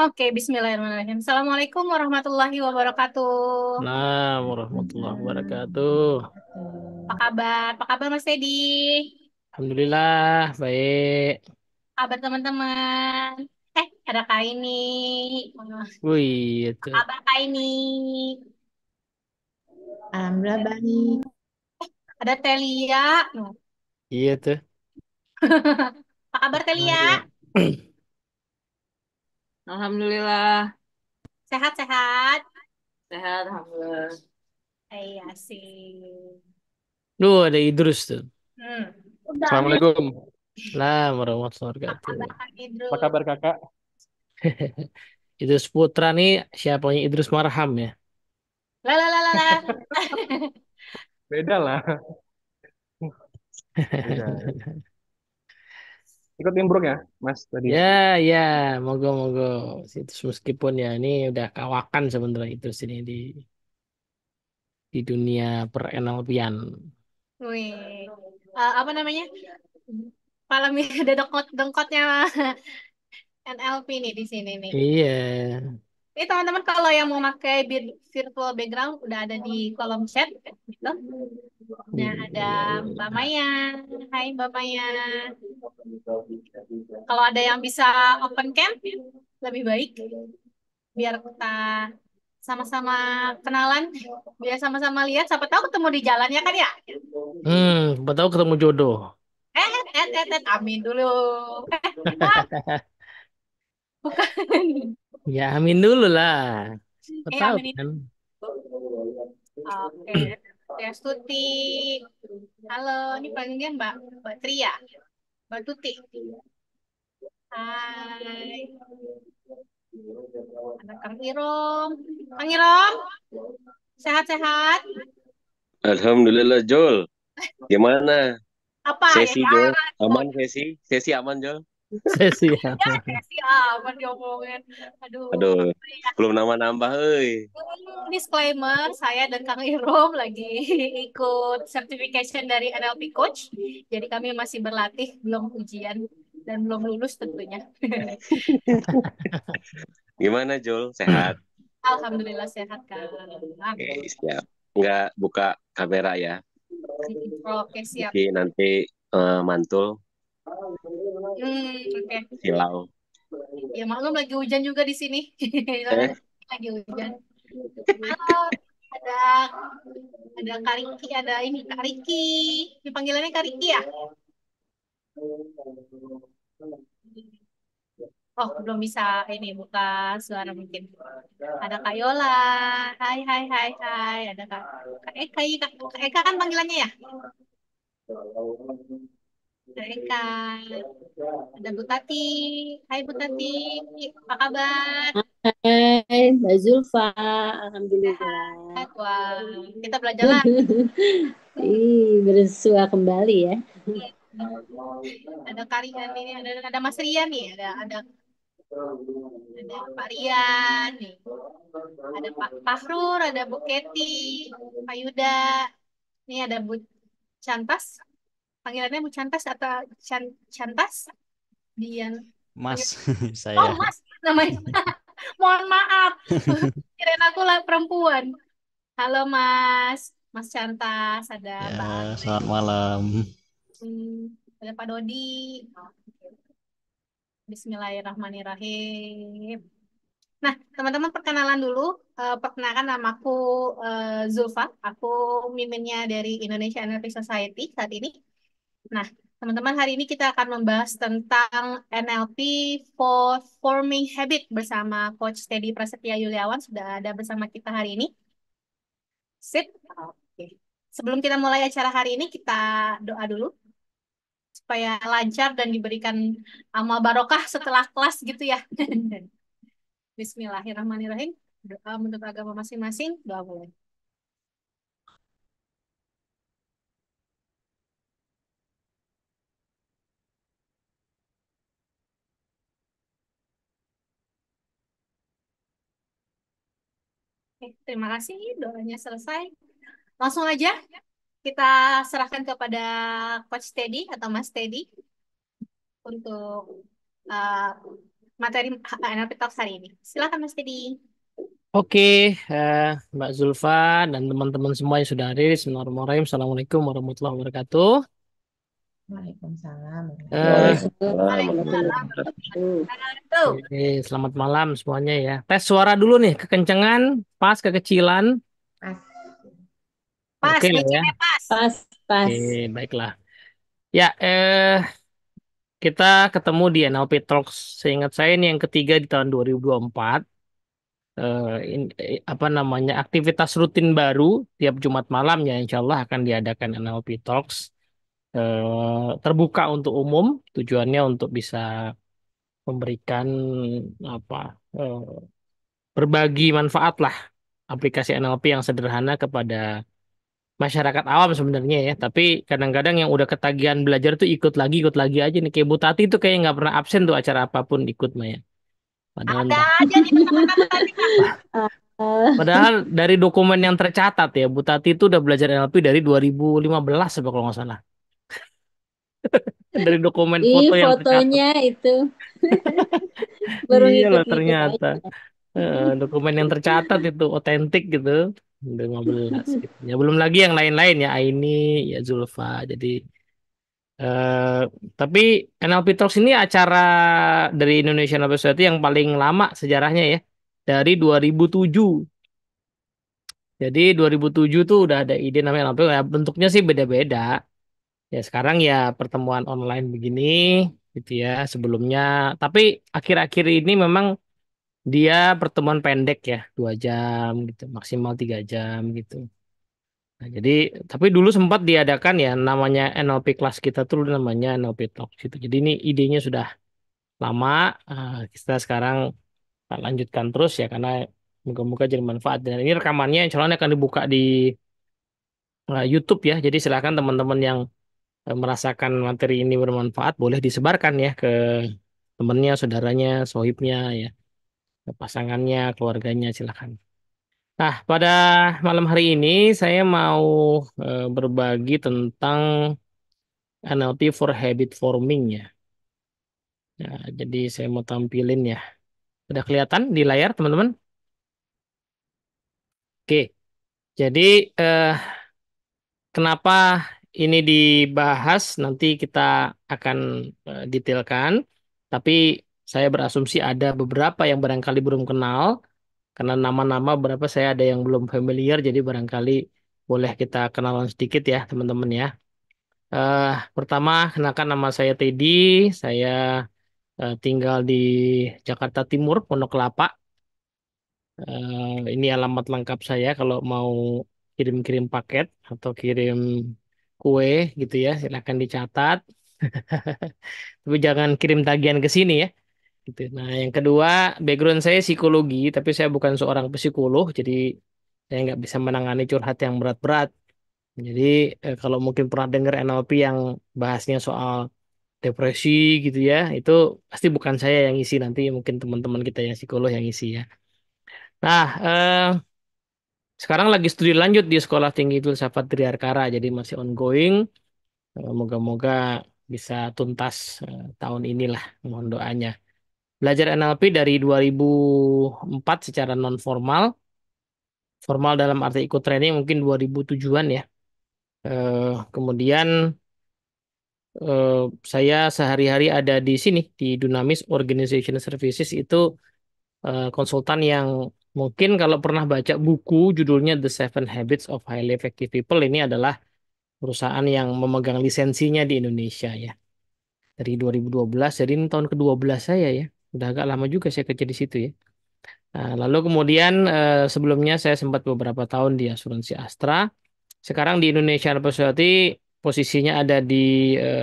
Oke, bismillahirrahmanirrahim. Assalamualaikum warahmatullahi wabarakatuh. Nah, warahmatullahi wabarakatuh. Apa kabar? Apa kabar Mas Edi. Alhamdulillah, baik. Kabar teman-teman? Eh, ada Kak ini. Wih, itu. Iya, Apa kabar Kak ini? Alhamdulillah baik. Eh, ada Telia. Iya tuh. Apa kabar Telia? Alhamdulillah. Sehat-sehat. Sehat, alhamdulillah. Iya sih. Duh, ada Idrus tuh. Hmm. Assalamualaikum. Lah, warahmatullahi wabarakatuh. Apa kabar kakak? Idrus Putra nih siapanya Idrus Marham ya? Lah lah lah lah. Beda lah. Beda. Ya ikut nimbrung ya mas tadi ya ya monggo, monggo. situs meskipun ya ini udah kawakan sebenarnya itu sini di di dunia per NLP-an. Wih, uh, apa namanya? Malam ini ada dengkot dengkotnya NLP nih di sini nih. Iya. Ini teman-teman kalau yang mau pakai virtual background udah ada di kolom chat gitu. Nah, ada Mbak Maya. Hai Mbak Maya. Kalau ada yang bisa open cam lebih baik biar kita sama-sama kenalan, biar sama-sama lihat siapa tahu ketemu di jalan ya kan ya. Hmm, siapa tahu ketemu jodoh. Eh, eh, eh, eh, eh amin dulu. Eh, bukan. Ya amin dulu lah. Eh, Siapa eh, tahu amin. kan. Oke. Okay. Ya Tuti. Halo, ini panggilnya Mbak Mbak Tria. Mbak Tuti. Hai. Ada Kang Irom. Kang Irom, sehat-sehat? Alhamdulillah, Jol. Gimana? Apa? Sesi, ya, Jol. Aman sesi? Sesi aman, Jol? Sesi ya. ya sesi ah, aman diomongin. Aduh. Aduh. Iya. Belum nama nambah hei hmm, Disclaimer, saya dan Kang Irom lagi ikut certification dari NLP coach. Jadi kami masih berlatih, belum ujian dan belum lulus tentunya. Gimana Jol? Sehat? Alhamdulillah sehat Kang. Oke, siap. Enggak buka kamera ya. Oke, siap. Jadi nanti uh, mantul Hmm, oke. Okay. Silau. Ya maklum lagi hujan juga di sini. Eh. lagi hujan. Halo, ada ada Kariki, ada ini Kariki. dipanggilannya Kariki ya? Oh, belum bisa ini buka suara mungkin. Ada Kak Yola. Hai, hai, hai, hai. Ada Kak, Kak Eka. Kak Eka kan panggilannya ya? Ada Eka. Ada Butati. Hai Tati. apa kabar? Hai, Mbak Zulfa. Alhamdulillah. Wah, kita belajar Ih, bersua kembali ya. Ada Karian ini, ada, ada Mas Rian nih, ada ada ada Pak Rian nih, ada Pak Tahrur, ada Bu Keti, Pak Yuda, ini ada Bu Cantas, Panggilannya Bu Cantas atau Chan Cantas? Dian. Mas, Panggil... Iya. saya. Oh, Mas namanya. Mohon maaf. Kirain aku lah perempuan. Halo Mas, Mas Cantas, ada ya, Mbak. Selamat malam. Hmm, ada Pak Dodi. Bismillahirrahmanirrahim. Nah, teman-teman perkenalan dulu. Uh, perkenalkan namaku uh, eh, Zulfa. Aku miminnya dari Indonesia Energy Society saat ini. Nah, teman-teman, hari ini kita akan membahas tentang NLP for Forming Habit bersama Coach Teddy Prasetya Yuliawan. Sudah ada bersama kita hari ini. Sip. Oke. Sebelum kita mulai acara hari ini, kita doa dulu supaya lancar dan diberikan amal barokah setelah kelas gitu ya. Bismillahirrahmanirrahim. Doa menurut agama masing-masing, doa boleh Terima kasih, doanya selesai. Langsung aja kita serahkan kepada Coach Teddy atau Mas Teddy untuk uh, materi eh, NLP Talks hari ini. Silakan Mas Teddy. Oke, uh, Mbak Zulfa dan teman-teman semua yang sudah hadir, Assalamualaikum warahmatullahi wabarakatuh. Waalaikumsalam. Eh. Waalaikumsalam. Oke, selamat malam semuanya ya. Tes suara dulu nih, kekencangan pas, kekecilan. Pas. Pas, Oke, ya. pas. Pas, pas. Oke, baiklah. Ya, eh kita ketemu di NLP Talks. Seingat saya ini yang ketiga di tahun 2024. Eh, in, eh, apa namanya aktivitas rutin baru tiap Jumat malam ya Insya Allah akan diadakan NLP Talks Eh, terbuka untuk umum tujuannya untuk bisa memberikan apa eh, berbagi manfaat lah aplikasi NLP yang sederhana kepada masyarakat awam sebenarnya ya tapi kadang-kadang yang udah ketagihan belajar tuh ikut lagi ikut lagi aja nih kayak Butati tuh kayak nggak pernah absen tuh acara apapun ikut Maya padahal ada aja nih padahal dari dokumen yang tercatat ya Butati itu udah belajar NLP dari 2015 sebab kalau nggak salah dari dokumen Ih, foto yang fotonya tercatat. itu baru iya lah ternyata uh, dokumen yang tercatat itu otentik gitu 15 gitu. ya belum lagi yang lain-lain ya Aini ya Zulfa jadi uh, tapi NLP Talks ini acara dari Indonesia NLP Society yang paling lama sejarahnya ya dari 2007 jadi 2007 tuh udah ada ide namanya NLP ya, bentuknya sih beda-beda Ya sekarang ya pertemuan online begini gitu ya sebelumnya. Tapi akhir-akhir ini memang dia pertemuan pendek ya dua jam gitu maksimal tiga jam gitu. Nah, jadi tapi dulu sempat diadakan ya namanya NLP kelas kita tuh namanya NLP Talk gitu. Jadi ini idenya sudah lama eh, kita sekarang lanjutkan terus ya karena moga-moga jadi manfaat dan ini rekamannya insya Allah akan dibuka di eh, YouTube ya. Jadi silahkan teman-teman yang Eh, merasakan materi ini bermanfaat boleh disebarkan ya ke temennya, saudaranya, sohibnya ya, pasangannya, keluarganya silahkan. Nah, pada malam hari ini saya mau eh, berbagi tentang NLP for habit forming ya. Nah, jadi saya mau tampilin ya. Sudah kelihatan di layar teman-teman? Oke. Jadi eh, kenapa ini dibahas nanti kita akan uh, detailkan. Tapi saya berasumsi ada beberapa yang barangkali belum kenal karena nama-nama berapa saya ada yang belum familiar jadi barangkali boleh kita kenalan sedikit ya teman-teman ya. Uh, pertama kenakan nama saya Teddy, saya uh, tinggal di Jakarta Timur Pondok Kelapa. Uh, ini alamat lengkap saya kalau mau kirim-kirim paket atau kirim kue gitu ya silahkan dicatat tapi jangan kirim tagihan ke sini ya gitu nah yang kedua background saya psikologi tapi saya bukan seorang psikolog jadi saya nggak bisa menangani curhat yang berat-berat jadi eh, kalau mungkin pernah dengar NLP yang bahasnya soal depresi gitu ya itu pasti bukan saya yang isi nanti mungkin teman-teman kita yang psikolog yang isi ya nah eh, sekarang lagi studi lanjut di Sekolah Tinggi Filsafat Triarkara, jadi masih ongoing. Eh, moga-moga bisa tuntas eh, tahun inilah mohon doanya. Belajar NLP dari 2004 secara non formal. Formal dalam arti ikut training mungkin 2007-an ya. Eh, kemudian saya sehari-hari ada di sini di Dynamis Organization Services itu konsultan yang Mungkin kalau pernah baca buku judulnya The Seven Habits of Highly Effective People ini adalah perusahaan yang memegang lisensinya di Indonesia ya. Dari 2012, jadi ini tahun ke-12 saya ya. Udah agak lama juga saya kerja di situ ya. Nah, lalu kemudian eh, sebelumnya saya sempat beberapa tahun di asuransi Astra. Sekarang di Indonesia Health Society posisinya ada di eh,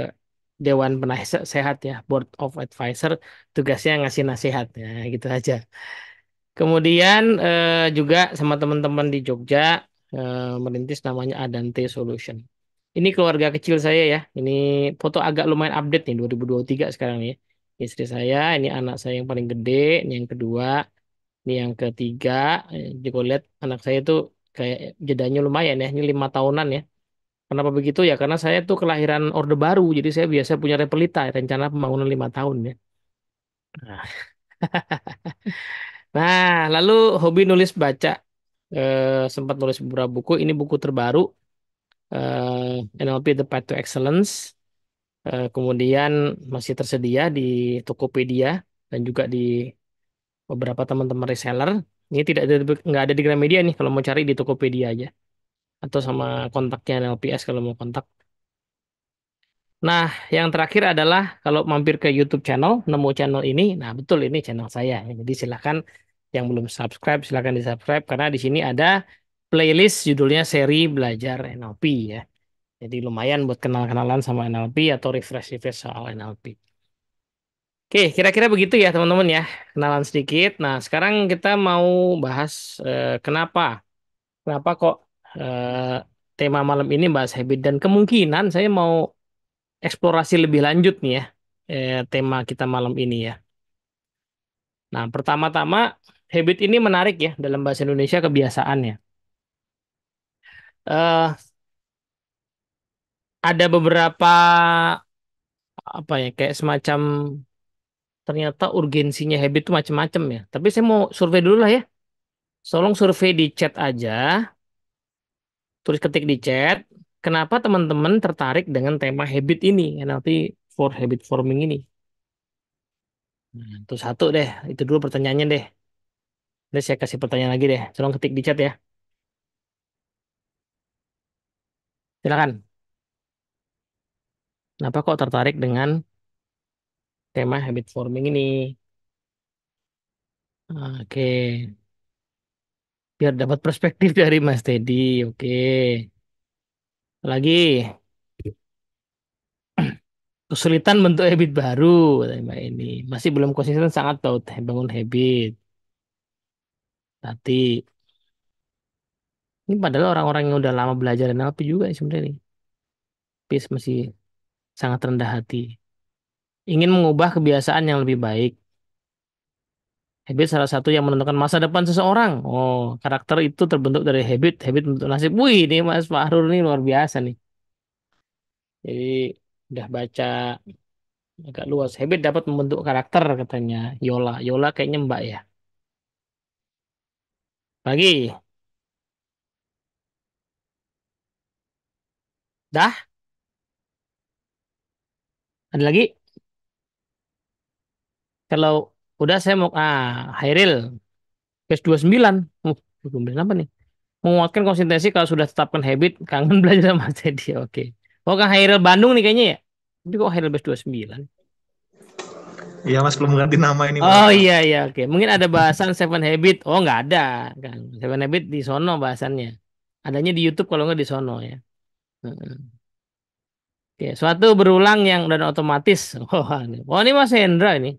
Dewan Penasehat ya, Board of Advisor, tugasnya ngasih nasihat ya, gitu aja. Kemudian eh, juga sama teman-teman di Jogja eh, merintis namanya Adante Solution. Ini keluarga kecil saya ya. Ini foto agak lumayan update nih 2023 sekarang nih. Istri saya, ini anak saya yang paling gede, ini yang kedua, ini yang ketiga. Eh, Jika lihat anak saya itu kayak jedanya lumayan ya. Ini lima tahunan ya. Kenapa begitu ya? Karena saya tuh kelahiran Orde Baru, jadi saya biasa punya repelita, rencana pembangunan lima tahun ya. Nah. Nah, lalu hobi nulis baca. Eh, sempat nulis beberapa buku. Ini buku terbaru. Eh, NLP The Path to Excellence. Eh, kemudian masih tersedia di Tokopedia dan juga di beberapa teman-teman reseller. Ini tidak ada nggak ada di Gramedia nih kalau mau cari di Tokopedia aja atau sama kontaknya NLPS kalau mau kontak. Nah, yang terakhir adalah kalau mampir ke YouTube channel, nemu channel ini, nah betul ini channel saya. Jadi silakan yang belum subscribe silakan di subscribe karena di sini ada playlist judulnya seri belajar NLP ya. Jadi lumayan buat kenal-kenalan sama NLP atau refresh-refresh soal NLP. Oke, kira-kira begitu ya teman-teman ya, kenalan sedikit. Nah, sekarang kita mau bahas eh, kenapa, kenapa kok eh, tema malam ini bahas habit dan kemungkinan saya mau eksplorasi lebih lanjut nih ya eh, tema kita malam ini ya. Nah, pertama-tama habit ini menarik ya dalam bahasa Indonesia kebiasaannya. Eh, ada beberapa apa ya kayak semacam ternyata urgensinya habit itu macam-macam ya. Tapi saya mau survei dulu lah ya. Tolong survei di chat aja. Tulis ketik di chat. Kenapa teman-teman tertarik dengan tema habit ini, nanti for habit forming ini? Nah, itu satu deh, itu dulu pertanyaannya deh. Nanti saya kasih pertanyaan lagi deh, tolong ketik di chat ya. Silakan. Kenapa kok tertarik dengan tema habit forming ini? Oke. Biar dapat perspektif dari Mas Teddy. Oke. Lagi kesulitan bentuk habit baru Mbak ini masih belum konsisten sangat tahu bangun habit. Tapi ini padahal orang-orang yang udah lama belajar NLP juga sebenarnya nih. masih sangat rendah hati. Ingin mengubah kebiasaan yang lebih baik. Habit salah satu yang menentukan masa depan seseorang. Oh, karakter itu terbentuk dari habit, habit untuk nasib. Wih, ini Mas Fahrur ini luar biasa nih. Jadi udah baca agak luas. Habit dapat membentuk karakter katanya Yola. Yola kayaknya Mbak ya. Pagi. Dah? Ada lagi? Kalau Udah saya mau ah Hairil case 29. Uh, 29 apa nih? Menguatkan konsistensi kalau sudah tetapkan habit, kangen belajar sama Teddy. Oke. Okay. Oh, kan Hairil Bandung nih kayaknya ya. Tapi kok Hairil base 29? Iya mas belum ganti nama ini. Oh bahasa. iya iya oke. Mungkin ada bahasan Seven Habit. Oh nggak ada kan. Seven Habit di sono bahasannya. Adanya di YouTube kalau nggak di sono ya. Oke, suatu berulang yang dan otomatis. Oh, ini, oh, ini Mas Hendra ini.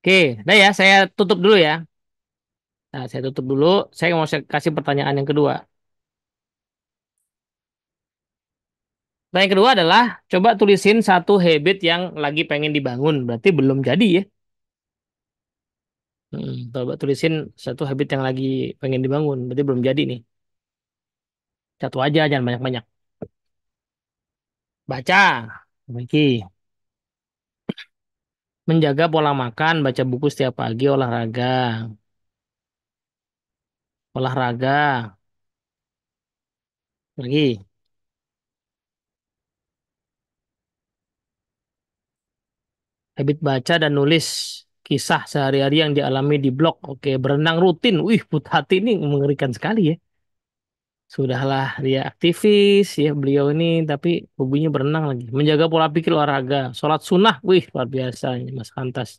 Oke, nah ya, saya tutup dulu ya. Nah, saya tutup dulu. Saya mau kasih pertanyaan yang kedua. Pertanyaan yang kedua adalah, coba tulisin satu habit yang lagi pengen dibangun. Berarti belum jadi ya. Hmm, coba tulisin satu habit yang lagi pengen dibangun. Berarti belum jadi nih. Satu aja, jangan banyak-banyak. Baca. Oke. Okay menjaga pola makan, baca buku setiap pagi, olahraga. Olahraga. Pergi. Habit baca dan nulis kisah sehari-hari yang dialami di blog. Oke, berenang rutin. Wih, put hati ini mengerikan sekali ya sudahlah dia aktivis ya beliau ini tapi hobinya berenang lagi menjaga pola pikir olahraga sholat sunnah wih luar biasa ini Mas Kantas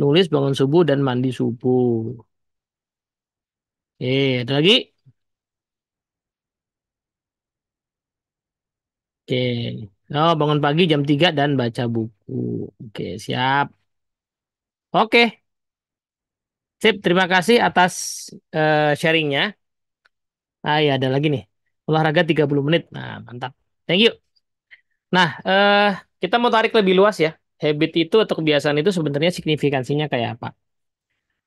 nulis bangun subuh dan mandi subuh eh ada lagi oke oh bangun pagi jam 3 dan baca buku oke siap oke Sip, terima kasih atas uh, sharingnya. Ah ya ada lagi nih. Olahraga 30 menit. Nah, mantap. Thank you. Nah, eh, kita mau tarik lebih luas ya. Habit itu atau kebiasaan itu sebenarnya signifikansinya kayak apa?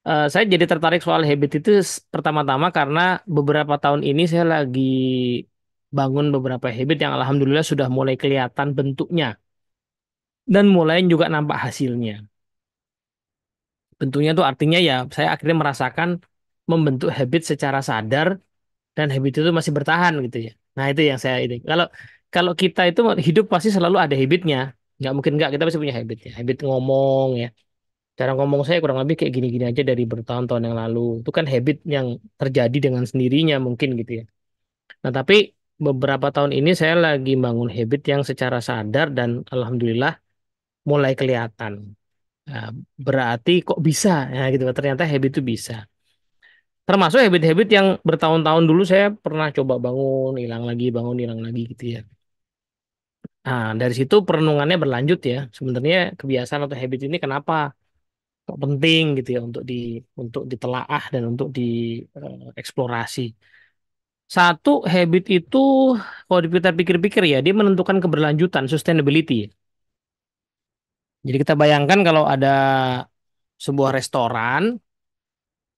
Eh, saya jadi tertarik soal habit itu pertama-tama karena beberapa tahun ini saya lagi bangun beberapa habit yang alhamdulillah sudah mulai kelihatan bentuknya. Dan mulai juga nampak hasilnya. Bentuknya tuh artinya ya saya akhirnya merasakan membentuk habit secara sadar dan habit itu masih bertahan gitu ya. Nah itu yang saya ini. Kalau kalau kita itu hidup pasti selalu ada habitnya. Nggak mungkin nggak kita pasti punya habitnya. Habit ngomong ya. Cara ngomong saya kurang lebih kayak gini-gini aja dari bertahun-tahun yang lalu. Itu kan habit yang terjadi dengan sendirinya mungkin gitu ya. Nah tapi beberapa tahun ini saya lagi bangun habit yang secara sadar dan alhamdulillah mulai kelihatan. Nah, berarti kok bisa ya gitu ternyata habit itu bisa termasuk habit-habit yang bertahun-tahun dulu saya pernah coba bangun hilang lagi bangun hilang lagi gitu ya nah dari situ perenungannya berlanjut ya sebenarnya kebiasaan atau habit ini kenapa kok penting gitu ya untuk di untuk ditelaah dan untuk dieksplorasi eh, satu habit itu kalau kita pikir-pikir ya dia menentukan keberlanjutan sustainability ya. jadi kita bayangkan kalau ada sebuah restoran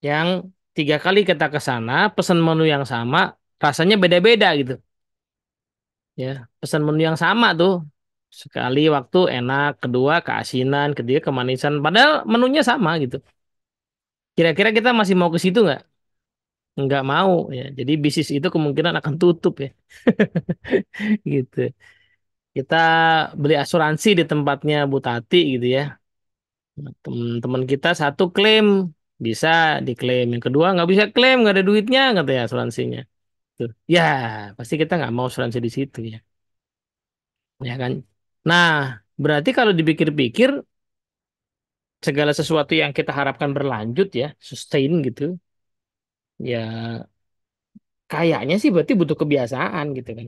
yang tiga kali kita ke sana pesan menu yang sama rasanya beda-beda gitu ya pesan menu yang sama tuh sekali waktu enak kedua keasinan ketiga kemanisan padahal menunya sama gitu kira-kira kita masih mau ke situ nggak nggak mau ya jadi bisnis itu kemungkinan akan tutup ya gitu kita beli asuransi di tempatnya Bu Tati gitu ya teman-teman kita satu klaim bisa diklaim yang kedua nggak bisa klaim nggak ada duitnya nggak ya asuransinya tuh ya pasti kita nggak mau asuransi di situ ya ya kan nah berarti kalau dipikir-pikir segala sesuatu yang kita harapkan berlanjut ya sustain gitu ya kayaknya sih berarti butuh kebiasaan gitu kan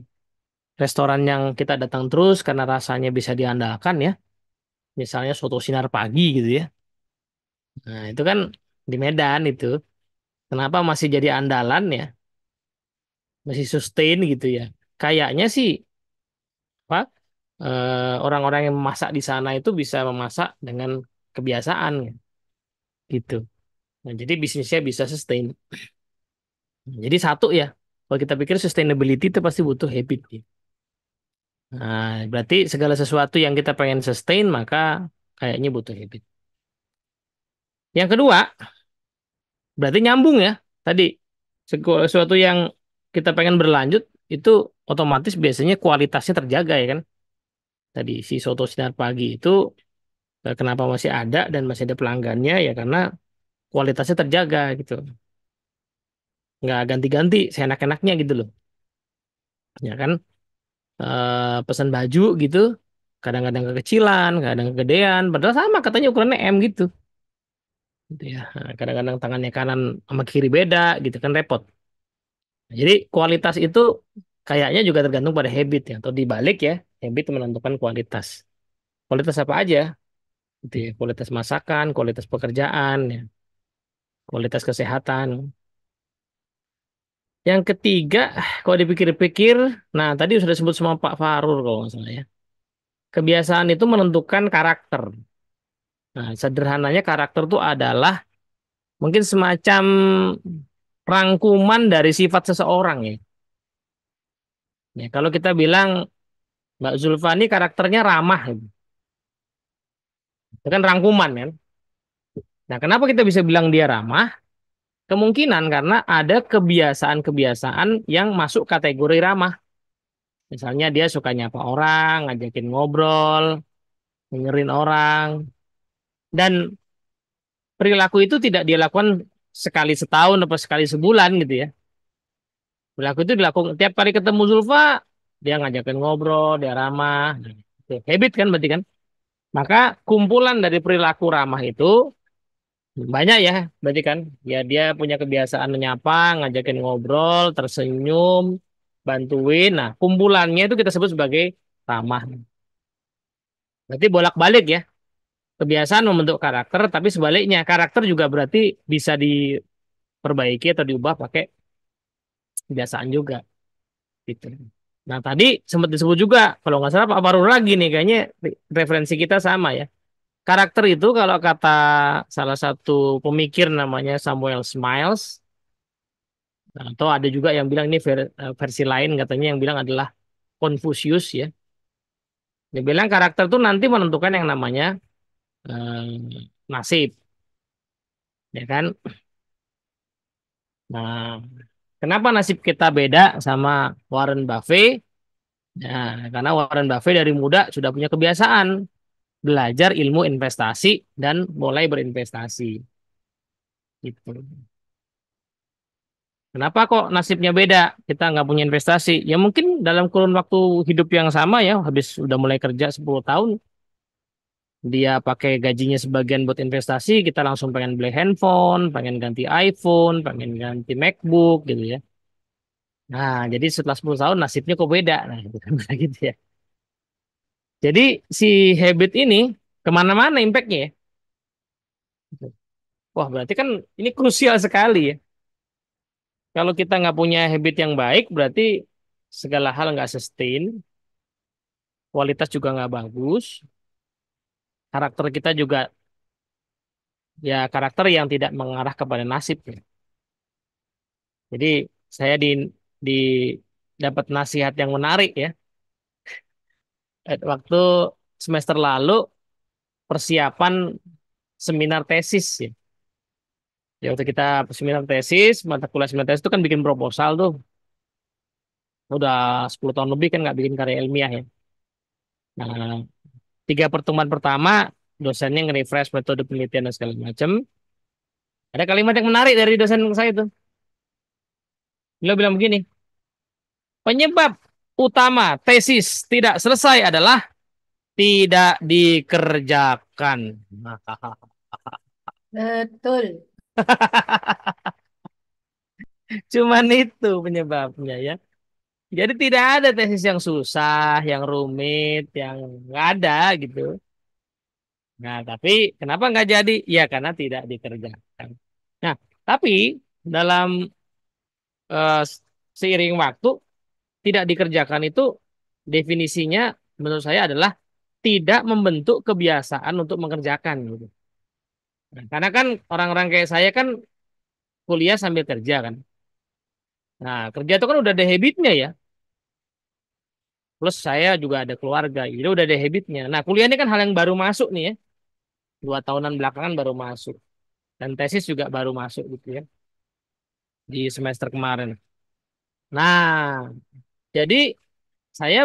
restoran yang kita datang terus karena rasanya bisa diandalkan ya misalnya soto sinar pagi gitu ya nah itu kan di Medan itu kenapa masih jadi andalan ya masih sustain gitu ya kayaknya sih apa eh, orang-orang yang memasak di sana itu bisa memasak dengan kebiasaan ya, gitu nah jadi bisnisnya bisa sustain jadi satu ya kalau kita pikir sustainability itu pasti butuh habit ya. Nah, berarti segala sesuatu yang kita pengen sustain maka kayaknya butuh habit. Yang kedua, berarti nyambung ya tadi sesuatu yang kita pengen berlanjut itu otomatis biasanya kualitasnya terjaga ya kan tadi si soto sinar pagi itu eh, kenapa masih ada dan masih ada pelanggannya ya karena kualitasnya terjaga gitu nggak ganti-ganti seenak-enaknya gitu loh ya kan e, pesan baju gitu kadang-kadang kekecilan kadang kegedean padahal sama katanya ukurannya M gitu gitu ya. Nah, kadang-kadang tangannya kanan sama kiri beda gitu kan repot. Nah, jadi kualitas itu kayaknya juga tergantung pada habit ya atau dibalik ya habit menentukan kualitas. Kualitas apa aja? Gitu ya. Kualitas masakan, kualitas pekerjaan, ya. kualitas kesehatan. Yang ketiga, kalau dipikir-pikir, nah tadi sudah sebut sama Pak Farur kalau nggak salah ya. Kebiasaan itu menentukan karakter Nah, sederhananya karakter itu adalah mungkin semacam rangkuman dari sifat seseorang ya. Ya, kalau kita bilang Mbak Zulfani karakternya ramah. Gitu. Itu kan rangkuman kan. Nah, kenapa kita bisa bilang dia ramah? Kemungkinan karena ada kebiasaan-kebiasaan yang masuk kategori ramah. Misalnya dia suka nyapa orang, ngajakin ngobrol, dengerin orang, dan perilaku itu tidak dilakukan sekali setahun atau sekali sebulan gitu ya perilaku itu dilakukan tiap kali ketemu Zulfa dia ngajakin ngobrol dia ramah gitu. habit kan berarti kan maka kumpulan dari perilaku ramah itu banyak ya berarti kan ya dia punya kebiasaan menyapa ngajakin ngobrol tersenyum bantuin nah kumpulannya itu kita sebut sebagai ramah berarti bolak-balik ya kebiasaan membentuk karakter, tapi sebaliknya karakter juga berarti bisa diperbaiki atau diubah pakai kebiasaan juga. Gitu. Nah tadi sempat disebut juga, kalau nggak salah Pak Baru lagi nih, kayaknya referensi kita sama ya. Karakter itu kalau kata salah satu pemikir namanya Samuel Smiles, atau ada juga yang bilang ini eh, versi lain katanya yang bilang adalah Confucius ya. Dia bilang karakter itu nanti menentukan yang namanya eh, nasib ya kan nah kenapa nasib kita beda sama Warren Buffett nah karena Warren Buffett dari muda sudah punya kebiasaan belajar ilmu investasi dan mulai berinvestasi gitu Kenapa kok nasibnya beda? Kita nggak punya investasi. Ya mungkin dalam kurun waktu hidup yang sama ya, habis udah mulai kerja 10 tahun, dia pakai gajinya sebagian buat investasi, kita langsung pengen beli handphone, pengen ganti iPhone, pengen ganti MacBook gitu ya. Nah, jadi setelah 10 tahun nasibnya kok beda. Nah, gitu, kan, gitu ya. Jadi si habit ini kemana-mana impactnya ya. Wah, berarti kan ini krusial sekali ya. Kalau kita nggak punya habit yang baik, berarti segala hal nggak sustain, kualitas juga nggak bagus, karakter kita juga ya karakter yang tidak mengarah kepada nasib. Ya. Jadi saya di di dapat nasihat yang menarik ya. Waktu semester lalu persiapan seminar tesis ya. Ya waktu kita seminar tesis, mata kuliah seminar tesis itu kan bikin proposal tuh. Udah 10 tahun lebih kan nggak bikin karya ilmiah ya. Nah, tiga pertemuan pertama dosennya nge-refresh metode penelitian dan segala macam. Ada kalimat yang menarik dari dosen saya itu. Beliau bilang begini, penyebab utama tesis tidak selesai adalah tidak dikerjakan. Betul. Cuman itu penyebabnya ya. Jadi tidak ada tesis yang susah, yang rumit, yang nggak ada gitu. Nah, tapi kenapa nggak jadi? Ya karena tidak dikerjakan. Nah, tapi dalam uh, seiring waktu tidak dikerjakan itu definisinya menurut saya adalah tidak membentuk kebiasaan untuk mengerjakan gitu. Nah, karena kan orang-orang kayak saya kan kuliah sambil kerja kan. Nah, kerja itu kan udah ada habitnya ya plus saya juga ada keluarga jadi udah ada habitnya nah kuliah ini kan hal yang baru masuk nih ya dua tahunan belakangan baru masuk dan tesis juga baru masuk gitu ya di semester kemarin nah jadi saya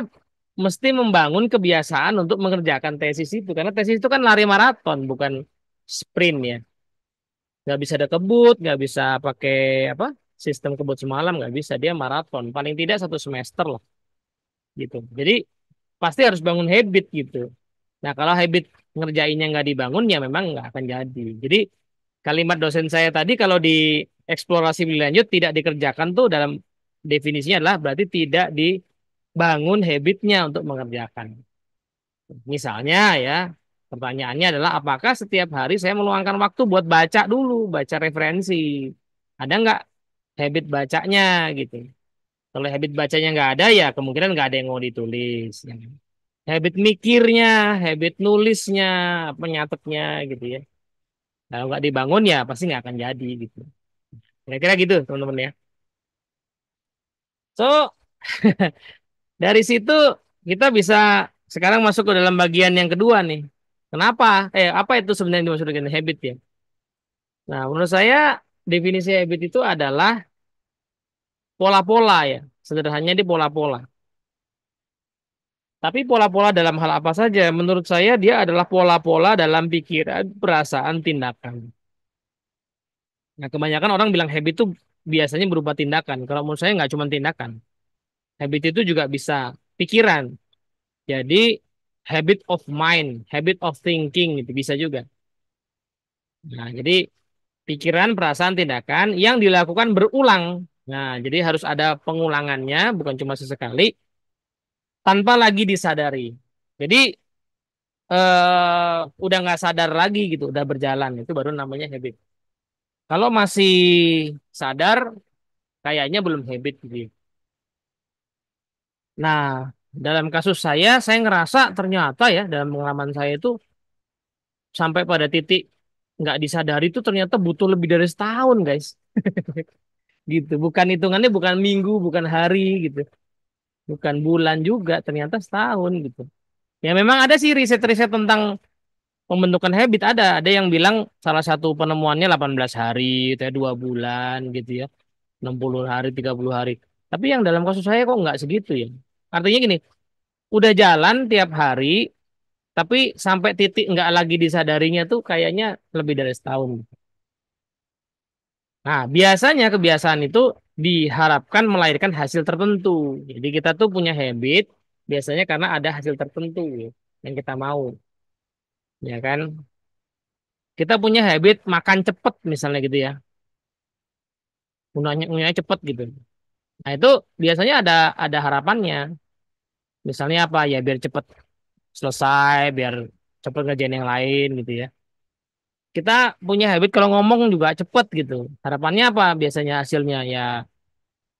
mesti membangun kebiasaan untuk mengerjakan tesis itu karena tesis itu kan lari maraton bukan sprint ya nggak bisa ada kebut nggak bisa pakai apa sistem kebut semalam nggak bisa dia maraton paling tidak satu semester loh gitu jadi pasti harus bangun habit gitu nah kalau habit ngerjainnya nggak dibangun ya memang nggak akan jadi jadi kalimat dosen saya tadi kalau di eksplorasi lebih lanjut tidak dikerjakan tuh dalam definisinya adalah berarti tidak dibangun habitnya untuk mengerjakan misalnya ya Pertanyaannya adalah apakah setiap hari saya meluangkan waktu buat baca dulu, baca referensi. Ada nggak habit bacanya gitu. Kalau habit bacanya nggak ada ya kemungkinan nggak ada yang mau ditulis. Habit mikirnya, habit nulisnya, penyatetnya gitu ya. Kalau nggak dibangun ya pasti nggak akan jadi gitu. Kira-kira gitu teman-teman ya. So dari situ kita bisa sekarang masuk ke dalam bagian yang kedua nih. Kenapa? Eh apa itu sebenarnya dimaksud dengan habit ya? Nah menurut saya definisi habit itu adalah pola-pola ya. Sederhananya dia pola-pola. Tapi pola-pola dalam hal apa saja? Menurut saya dia adalah pola-pola dalam pikiran, perasaan, tindakan. Nah, kebanyakan orang bilang habit itu biasanya berupa tindakan. Kalau menurut saya nggak cuma tindakan. Habit itu juga bisa pikiran. Jadi habit of mind, habit of thinking itu bisa juga. Nah, jadi pikiran, perasaan, tindakan yang dilakukan berulang Nah, jadi harus ada pengulangannya, bukan cuma sesekali, tanpa lagi disadari. Jadi eh, udah nggak sadar lagi gitu, udah berjalan itu baru namanya habit. Kalau masih sadar, kayaknya belum habit gitu. Ya. Nah, dalam kasus saya, saya ngerasa ternyata ya dalam pengalaman saya itu sampai pada titik nggak disadari itu ternyata butuh lebih dari setahun, guys. gitu bukan hitungannya bukan minggu bukan hari gitu bukan bulan juga ternyata setahun gitu ya memang ada sih riset-riset tentang pembentukan habit ada ada yang bilang salah satu penemuannya 18 hari teh ya, dua bulan gitu ya 60 hari 30 hari tapi yang dalam kasus saya kok nggak segitu ya artinya gini udah jalan tiap hari tapi sampai titik nggak lagi disadarinya tuh kayaknya lebih dari setahun gitu Nah, biasanya kebiasaan itu diharapkan melahirkan hasil tertentu. Jadi kita tuh punya habit biasanya karena ada hasil tertentu yang kita mau. Ya kan? Kita punya habit makan cepet misalnya gitu ya. Gunanya gunanya cepet gitu. Nah itu biasanya ada ada harapannya. Misalnya apa? Ya biar cepet selesai, biar cepet ngerjain yang lain gitu ya kita punya habit kalau ngomong juga cepet gitu. Harapannya apa biasanya hasilnya ya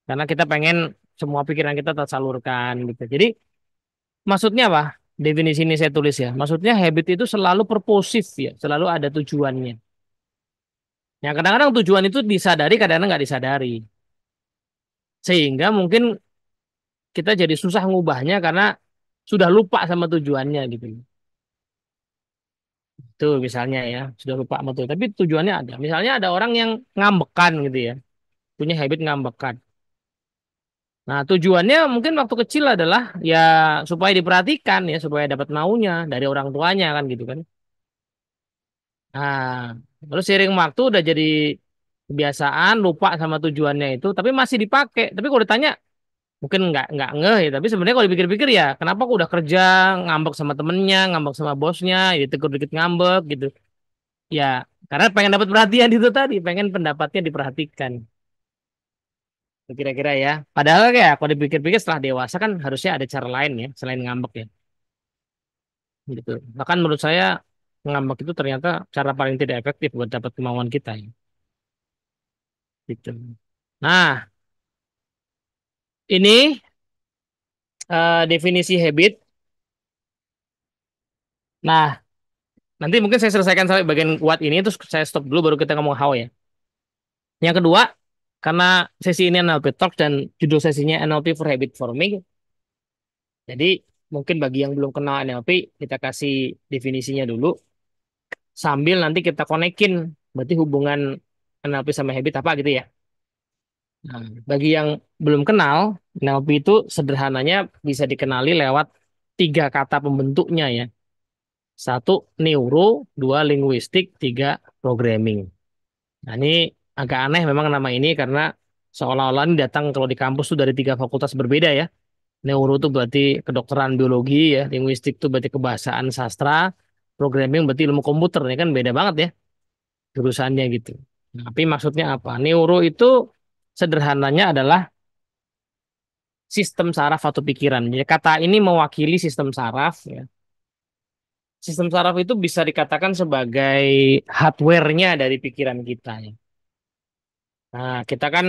karena kita pengen semua pikiran kita tersalurkan gitu. Jadi maksudnya apa? Definisi ini saya tulis ya. Maksudnya habit itu selalu purposif ya, selalu ada tujuannya. Ya kadang-kadang tujuan itu disadari, kadang-kadang nggak disadari. Sehingga mungkin kita jadi susah ngubahnya karena sudah lupa sama tujuannya gitu itu misalnya ya sudah lupa metu tapi tujuannya ada misalnya ada orang yang ngambekan gitu ya punya habit ngambekan nah tujuannya mungkin waktu kecil adalah ya supaya diperhatikan ya supaya dapat maunya dari orang tuanya kan gitu kan nah terus sering waktu udah jadi kebiasaan lupa sama tujuannya itu tapi masih dipakai tapi kalau ditanya mungkin nggak nggak ngeh ya tapi sebenarnya kalau dipikir-pikir ya kenapa aku udah kerja ngambek sama temennya ngambek sama bosnya ya tegur dikit ngambek gitu ya karena pengen dapat perhatian itu tadi pengen pendapatnya diperhatikan kira-kira ya padahal ya kalau dipikir-pikir setelah dewasa kan harusnya ada cara lain ya selain ngambek ya gitu bahkan menurut saya ngambek itu ternyata cara paling tidak efektif buat dapat kemauan kita ya. gitu nah ini uh, definisi habit. Nah, nanti mungkin saya selesaikan sampai bagian kuat ini, terus saya stop dulu baru kita ngomong how ya. Yang kedua, karena sesi ini NLP Talk dan judul sesinya NLP for Habit Forming, jadi mungkin bagi yang belum kenal NLP, kita kasih definisinya dulu. Sambil nanti kita konekin, berarti hubungan NLP sama habit apa gitu ya. Hmm. bagi yang belum kenal, NLP itu sederhananya bisa dikenali lewat tiga kata pembentuknya ya. Satu, neuro, dua, linguistik, tiga, programming. Nah, ini agak aneh memang nama ini karena seolah-olah ini datang kalau di kampus tuh dari tiga fakultas berbeda ya. Neuro itu berarti kedokteran biologi ya, linguistik itu berarti kebahasaan sastra, programming berarti ilmu komputer, ini ya kan beda banget ya jurusannya gitu. Hmm. tapi maksudnya apa? Neuro itu sederhananya adalah sistem saraf atau pikiran. Jadi kata ini mewakili sistem saraf. Ya. Sistem saraf itu bisa dikatakan sebagai hardware-nya dari pikiran kita. Ya. Nah, kita kan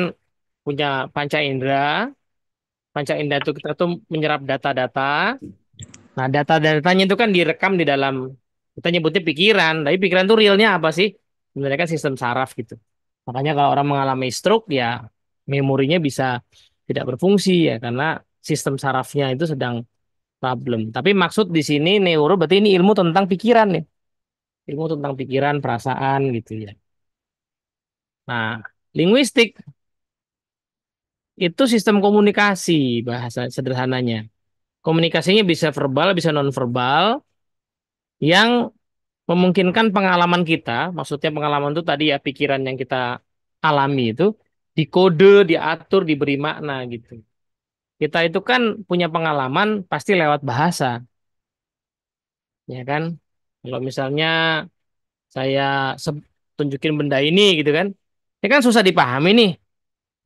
punya panca indera. Panca indera itu kita tuh menyerap data-data. Nah, data-datanya itu kan direkam di dalam kita nyebutnya pikiran, tapi pikiran itu realnya apa sih? Sebenarnya kan sistem saraf gitu. Makanya kalau orang mengalami stroke ya memorinya bisa tidak berfungsi ya karena sistem sarafnya itu sedang problem. Tapi maksud di sini neuro berarti ini ilmu tentang pikiran ya. Ilmu tentang pikiran, perasaan gitu ya. Nah, linguistik itu sistem komunikasi bahasa sederhananya. Komunikasinya bisa verbal, bisa nonverbal yang memungkinkan pengalaman kita, maksudnya pengalaman itu tadi ya pikiran yang kita alami itu dikode, diatur, diberi makna gitu. Kita itu kan punya pengalaman pasti lewat bahasa. Ya kan? Kalau misalnya saya tunjukin benda ini gitu kan. Ini ya kan susah dipahami nih.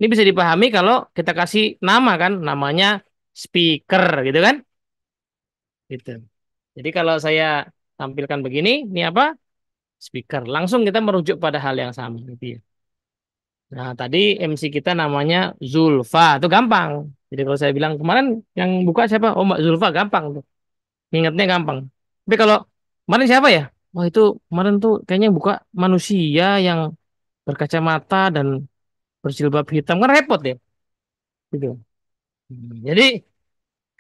Ini bisa dipahami kalau kita kasih nama kan, namanya speaker gitu kan. Gitu. Jadi kalau saya tampilkan begini, ini apa? Speaker. Langsung kita merujuk pada hal yang sama gitu ya. Nah, tadi MC kita namanya Zulfa. Itu gampang. Jadi kalau saya bilang kemarin yang buka siapa? Oh, Mbak Zulfa gampang tuh. Ingatnya gampang. Tapi kalau kemarin siapa ya? Wah, oh, itu kemarin tuh kayaknya buka manusia yang berkacamata dan berjilbab hitam. Kan repot ya. Gitu. Hmm. Jadi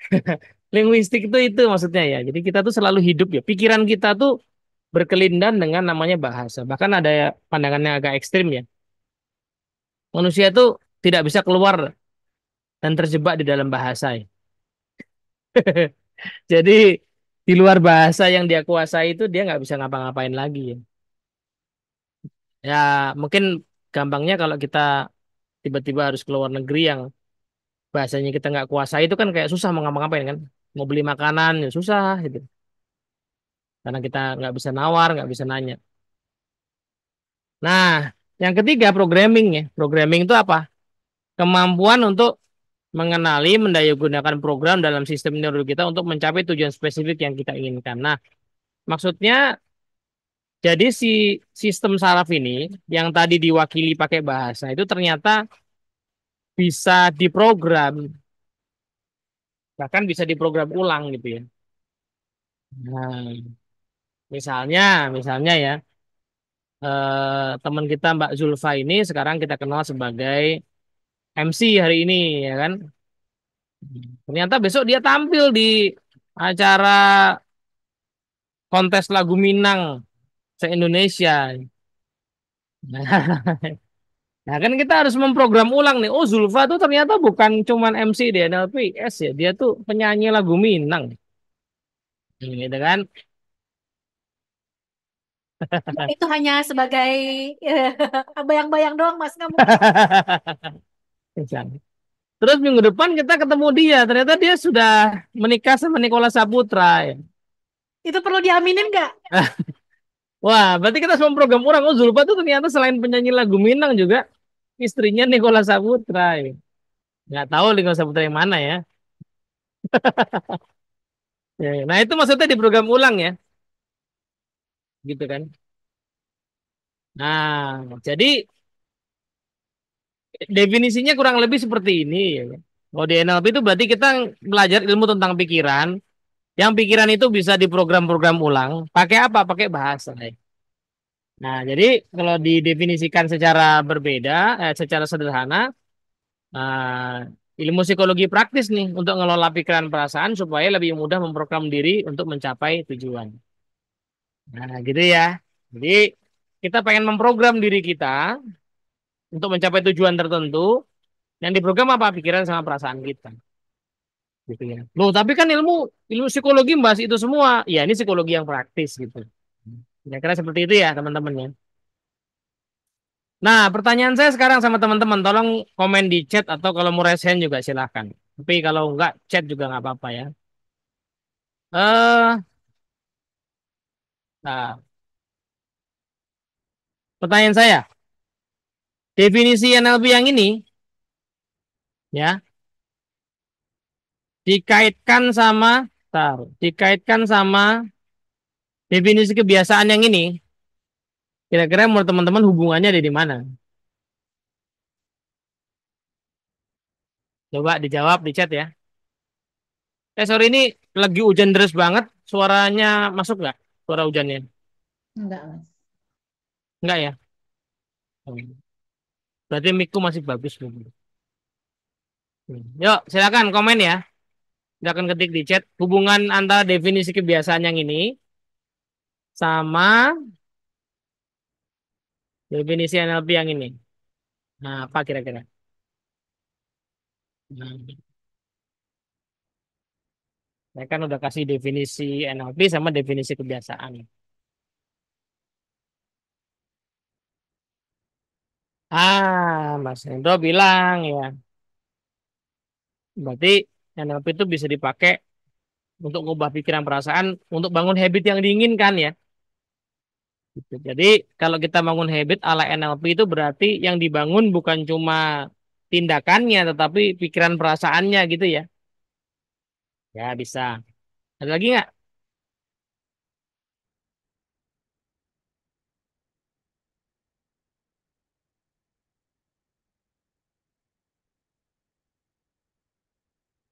linguistik itu itu maksudnya ya. Jadi kita tuh selalu hidup ya. Pikiran kita tuh berkelindan dengan namanya bahasa. Bahkan ada pandangannya agak ekstrim ya Manusia itu tidak bisa keluar dan terjebak di dalam bahasa. Ya. Jadi di luar bahasa yang dia kuasai itu dia nggak bisa ngapa-ngapain lagi. Ya. ya mungkin gampangnya kalau kita tiba-tiba harus keluar negeri yang bahasanya kita nggak kuasai itu kan kayak susah mau ngapa-ngapain kan mau beli makanan ya susah gitu karena kita nggak bisa nawar nggak bisa nanya nah yang ketiga programming ya. Programming itu apa? Kemampuan untuk mengenali, mendayagunakan program dalam sistem neural kita untuk mencapai tujuan spesifik yang kita inginkan. Nah, maksudnya jadi si sistem saraf ini yang tadi diwakili pakai bahasa itu ternyata bisa diprogram bahkan bisa diprogram ulang gitu ya. Nah, misalnya, misalnya ya, eh, teman kita Mbak Zulfa ini sekarang kita kenal sebagai MC hari ini ya kan. Ternyata besok dia tampil di acara kontes lagu Minang se-Indonesia. Nah, kan kita harus memprogram ulang nih. Oh, Zulfa tuh ternyata bukan cuman MC di NLPS ya. Dia tuh penyanyi lagu Minang. Hmm, gitu kan. Itu hanya sebagai ya, bayang-bayang doang, Mas. Nggak ya, Terus minggu depan kita ketemu dia, ternyata dia sudah menikah sama Nikola Saputra. Ya. Itu perlu diaminin nggak? Wah, berarti kita semua program orang. Oh, Zulfa tuh ternyata selain penyanyi lagu Minang juga istrinya Nikola Saputra. Ya. Nggak tahu Nikola Saputra yang mana ya. ya nah, itu maksudnya di program ulang ya gitu kan. Nah, jadi definisinya kurang lebih seperti ini ya kan. Kalau di NLP itu berarti kita belajar ilmu tentang pikiran, yang pikiran itu bisa diprogram-program ulang, pakai apa? Pakai bahasa. Ya. Nah, jadi kalau didefinisikan secara berbeda, eh, secara sederhana, eh, ilmu psikologi praktis nih untuk ngelola pikiran perasaan supaya lebih mudah memprogram diri untuk mencapai tujuan. Nah, gitu ya. Jadi kita pengen memprogram diri kita untuk mencapai tujuan tertentu yang diprogram apa pikiran sama perasaan kita. Gitu ya. Loh, tapi kan ilmu ilmu psikologi membahas itu semua. Ya, ini psikologi yang praktis gitu. Ya, karena seperti itu ya, teman-teman ya. Nah, pertanyaan saya sekarang sama teman-teman, tolong komen di chat atau kalau mau resen juga silahkan. Tapi kalau enggak, chat juga enggak apa-apa ya. Eh, uh, Nah, pertanyaan saya, definisi NLP yang ini, ya, dikaitkan sama, tar, dikaitkan sama definisi kebiasaan yang ini, kira-kira menurut teman-teman hubungannya ada di mana? Coba dijawab di chat ya. Eh sorry ini lagi hujan deras banget, suaranya masuk nggak? suara hujannya? Enggak, Mas. Enggak ya? Oh. Berarti miku masih bagus dulu. Hmm. Yuk, silakan komen ya. Silakan ketik di chat hubungan antara definisi kebiasaan yang ini sama definisi NLP yang ini. Nah, apa kira-kira? Nah. Saya kan udah kasih definisi NLP sama definisi kebiasaan. Ah, Mas Hendro bilang ya. Berarti NLP itu bisa dipakai untuk mengubah pikiran perasaan untuk bangun habit yang diinginkan ya. Jadi kalau kita bangun habit ala NLP itu berarti yang dibangun bukan cuma tindakannya tetapi pikiran perasaannya gitu ya. Ya, bisa. Ada lagi nggak?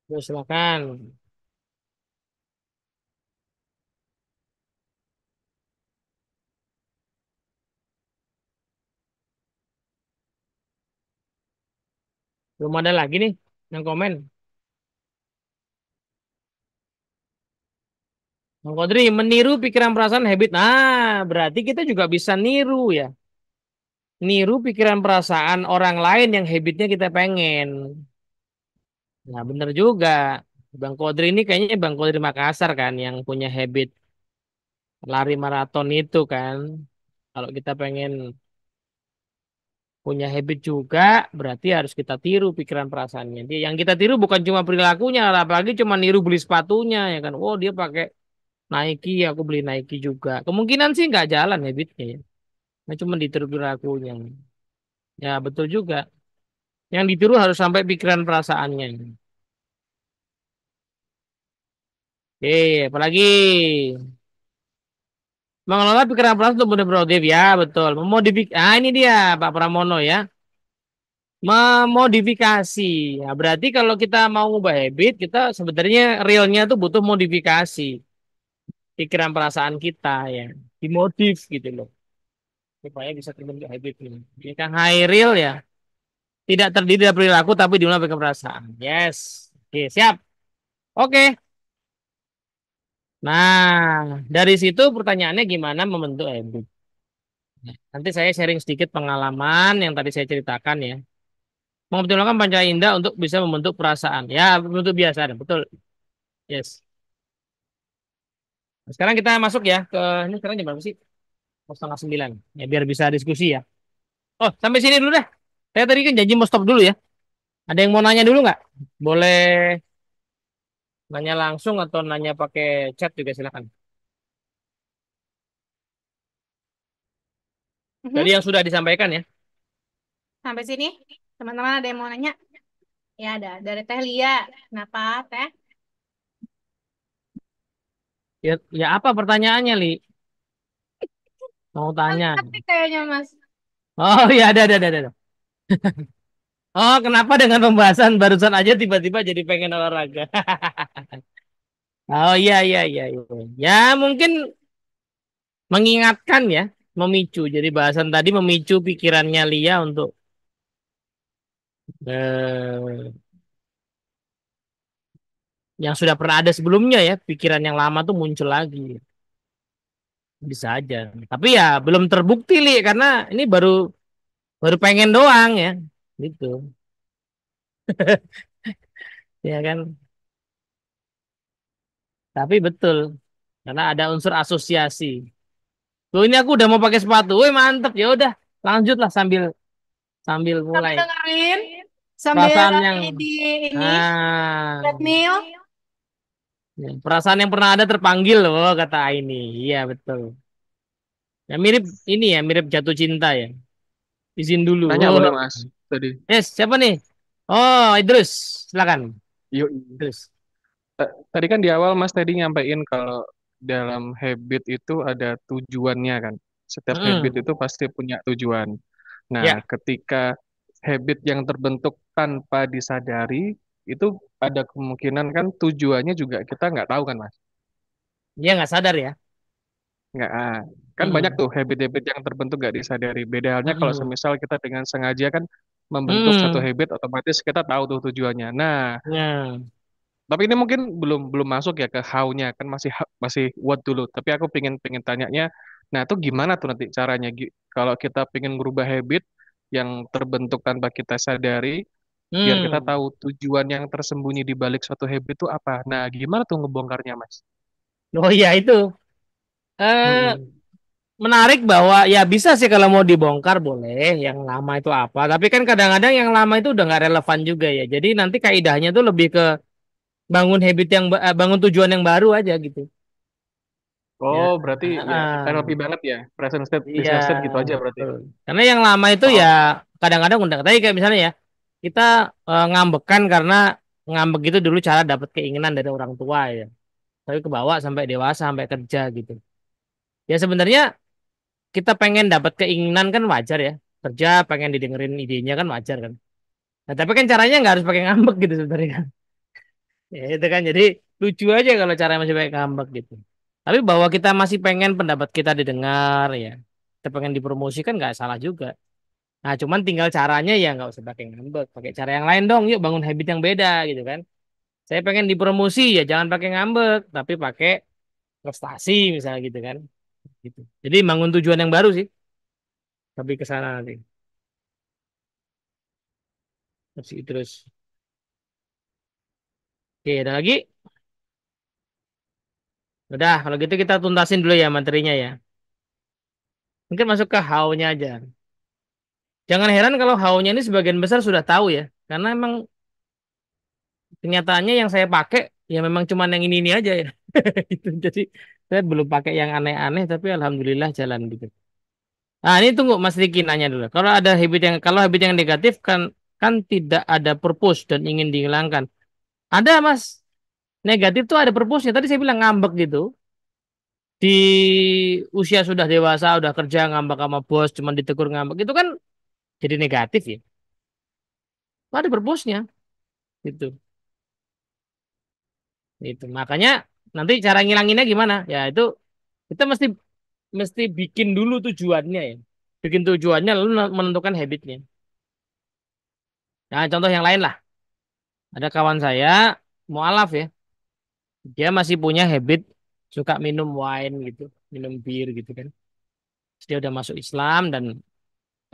Ya, silakan. Belum ada lagi nih yang komen. Bang Kodri, meniru pikiran perasaan habit. Nah, berarti kita juga bisa niru ya. Niru pikiran perasaan orang lain yang habitnya kita pengen. Nah, benar juga. Bang Kodri ini kayaknya Bang Kodri Makassar kan yang punya habit lari maraton itu kan. Kalau kita pengen punya habit juga berarti harus kita tiru pikiran perasaannya yang kita tiru bukan cuma perilakunya apalagi cuma niru beli sepatunya ya kan oh dia pakai Nike aku beli Nike juga. Kemungkinan sih nggak jalan ya bitnya ya. Nah, cuma ditiru yang, Ya betul juga. Yang ditiru harus sampai pikiran perasaannya. Oke, apalagi mengelola pikiran perasaan untuk benar produktif ya betul. Memodifik, Ah ini dia Pak Pramono ya. Memodifikasi. Ya, berarti kalau kita mau ubah habit, kita sebenarnya realnya tuh butuh modifikasi pikiran perasaan kita ya dimodif gitu loh supaya bisa terbentuk habit ini. high real ya tidak terdiri dari perilaku tapi diulang dari perasaan. Yes. Oke, siap. Oke. Nah, dari situ pertanyaannya gimana membentuk habit? Nanti saya sharing sedikit pengalaman yang tadi saya ceritakan ya. Mengoptimalkan panca indah untuk bisa membentuk perasaan. Ya, untuk biasa, betul. Yes. Sekarang kita masuk ya ke ini sekarang jam berapa sih? Mau oh, setengah sembilan. Ya biar bisa diskusi ya. Oh sampai sini dulu deh. Saya tadi kan janji mau stop dulu ya. Ada yang mau nanya dulu nggak? Boleh nanya langsung atau nanya pakai chat juga silakan. mm Jadi yang sudah disampaikan ya. Sampai sini, teman-teman ada yang mau nanya? Ya ada dari Teh Lia. Kenapa Teh? Ya, ya apa pertanyaannya, Li? Mau tanya. Tapi kayaknya, Mas. Oh, ya ada ada ada Oh, kenapa dengan pembahasan barusan aja tiba-tiba jadi pengen olahraga? Oh iya iya iya iya. Ya mungkin mengingatkan ya, memicu. Jadi bahasan tadi memicu pikirannya Lia untuk eh, yang sudah pernah ada sebelumnya ya pikiran yang lama tuh muncul lagi bisa aja tapi ya belum terbukti li karena ini baru baru pengen doang ya gitu ya kan tapi betul karena ada unsur asosiasi Loh ini aku udah mau pakai sepatu woi mantep ya udah lanjutlah sambil sambil mulai sambil dengerin sambil yang di ini ah. treadmill Iya, perasaan yang pernah ada terpanggil loh kata Aini. Iya betul. Ya mirip ini ya, mirip jatuh cinta ya. Izin dulu. Tanya oh. Mas tadi. Yes, eh, siapa nih? Oh, Idrus, silakan. Yuk, Idrus. Eh, tadi kan di awal Mas tadi nyampein kalau dalam habit itu ada tujuannya kan. Setiap hmm. habit itu pasti punya tujuan. Nah, ya. ketika habit yang terbentuk tanpa disadari itu ada kemungkinan kan tujuannya juga kita nggak tahu kan mas Iya nggak sadar ya nggak ah. kan hmm. banyak tuh habit-habit yang terbentuk nggak disadari beda halnya hmm. kalau semisal kita dengan sengaja kan membentuk hmm. satu habit otomatis kita tahu tuh tujuannya nah hmm. tapi ini mungkin belum belum masuk ya ke how-nya kan masih masih what dulu tapi aku pingin tanya tanyanya nah itu gimana tuh nanti caranya kalau kita pingin merubah habit yang terbentuk tanpa kita sadari biar kita hmm. tahu tujuan yang tersembunyi di balik suatu habit itu apa. Nah, gimana tuh ngebongkarnya, Mas? Oh iya itu. Eh, Hmm. menarik bahwa ya bisa sih kalau mau dibongkar boleh yang lama itu apa. Tapi kan kadang-kadang yang lama itu udah nggak relevan juga ya. Jadi nanti kaidahnya tuh lebih ke bangun habit yang eh, bangun tujuan yang baru aja gitu. Ya. Oh, berarti ya Ah, NLP banget ya, present state, Iya, business state gitu aja berarti. betul. Karena yang lama itu oh. ya kadang-kadang undang tadi kayak misalnya ya kita uh, ngambekan karena ngambek itu dulu cara dapat keinginan dari orang tua ya tapi kebawa sampai dewasa sampai kerja gitu ya sebenarnya kita pengen dapat keinginan kan wajar ya kerja pengen didengerin idenya kan wajar kan nah tapi kan caranya nggak harus pakai ngambek gitu sebenarnya ya itu kan jadi lucu aja kalau cara masih pakai ngambek gitu tapi bahwa kita masih pengen pendapat kita didengar ya kita pengen dipromosikan nggak salah juga Nah, cuman tinggal caranya ya nggak usah pakai ngambek, pakai cara yang lain dong. Yuk bangun habit yang beda gitu kan. Saya pengen dipromosi ya jangan pakai ngambek, tapi pakai prestasi misalnya gitu kan. Gitu. Jadi bangun tujuan yang baru sih. Tapi ke sana nanti. Masih gitu, terus. Oke, ada lagi? Udah, kalau gitu kita tuntasin dulu ya materinya ya. Mungkin masuk ke how-nya aja. Jangan heran kalau haunya ini sebagian besar sudah tahu ya, karena emang kenyataannya yang saya pakai ya memang cuma yang ini ini aja ya. itu Jadi saya belum pakai yang aneh-aneh, tapi alhamdulillah jalan gitu. Nah ini tunggu Mas Riki nanya dulu. Kalau ada habit yang kalau habit yang negatif kan kan tidak ada purpose dan ingin dihilangkan. Ada Mas negatif tuh ada purpose-nya. Tadi saya bilang ngambek gitu, di usia sudah dewasa udah kerja ngambek sama bos cuman ditegur ngambek itu kan jadi negatif ya ada berbosnya gitu itu makanya nanti cara ngilanginnya gimana ya itu kita mesti mesti bikin dulu tujuannya ya bikin tujuannya lalu menentukan habitnya nah contoh yang lain lah ada kawan saya mualaf ya dia masih punya habit suka minum wine gitu minum bir gitu kan dia udah masuk Islam dan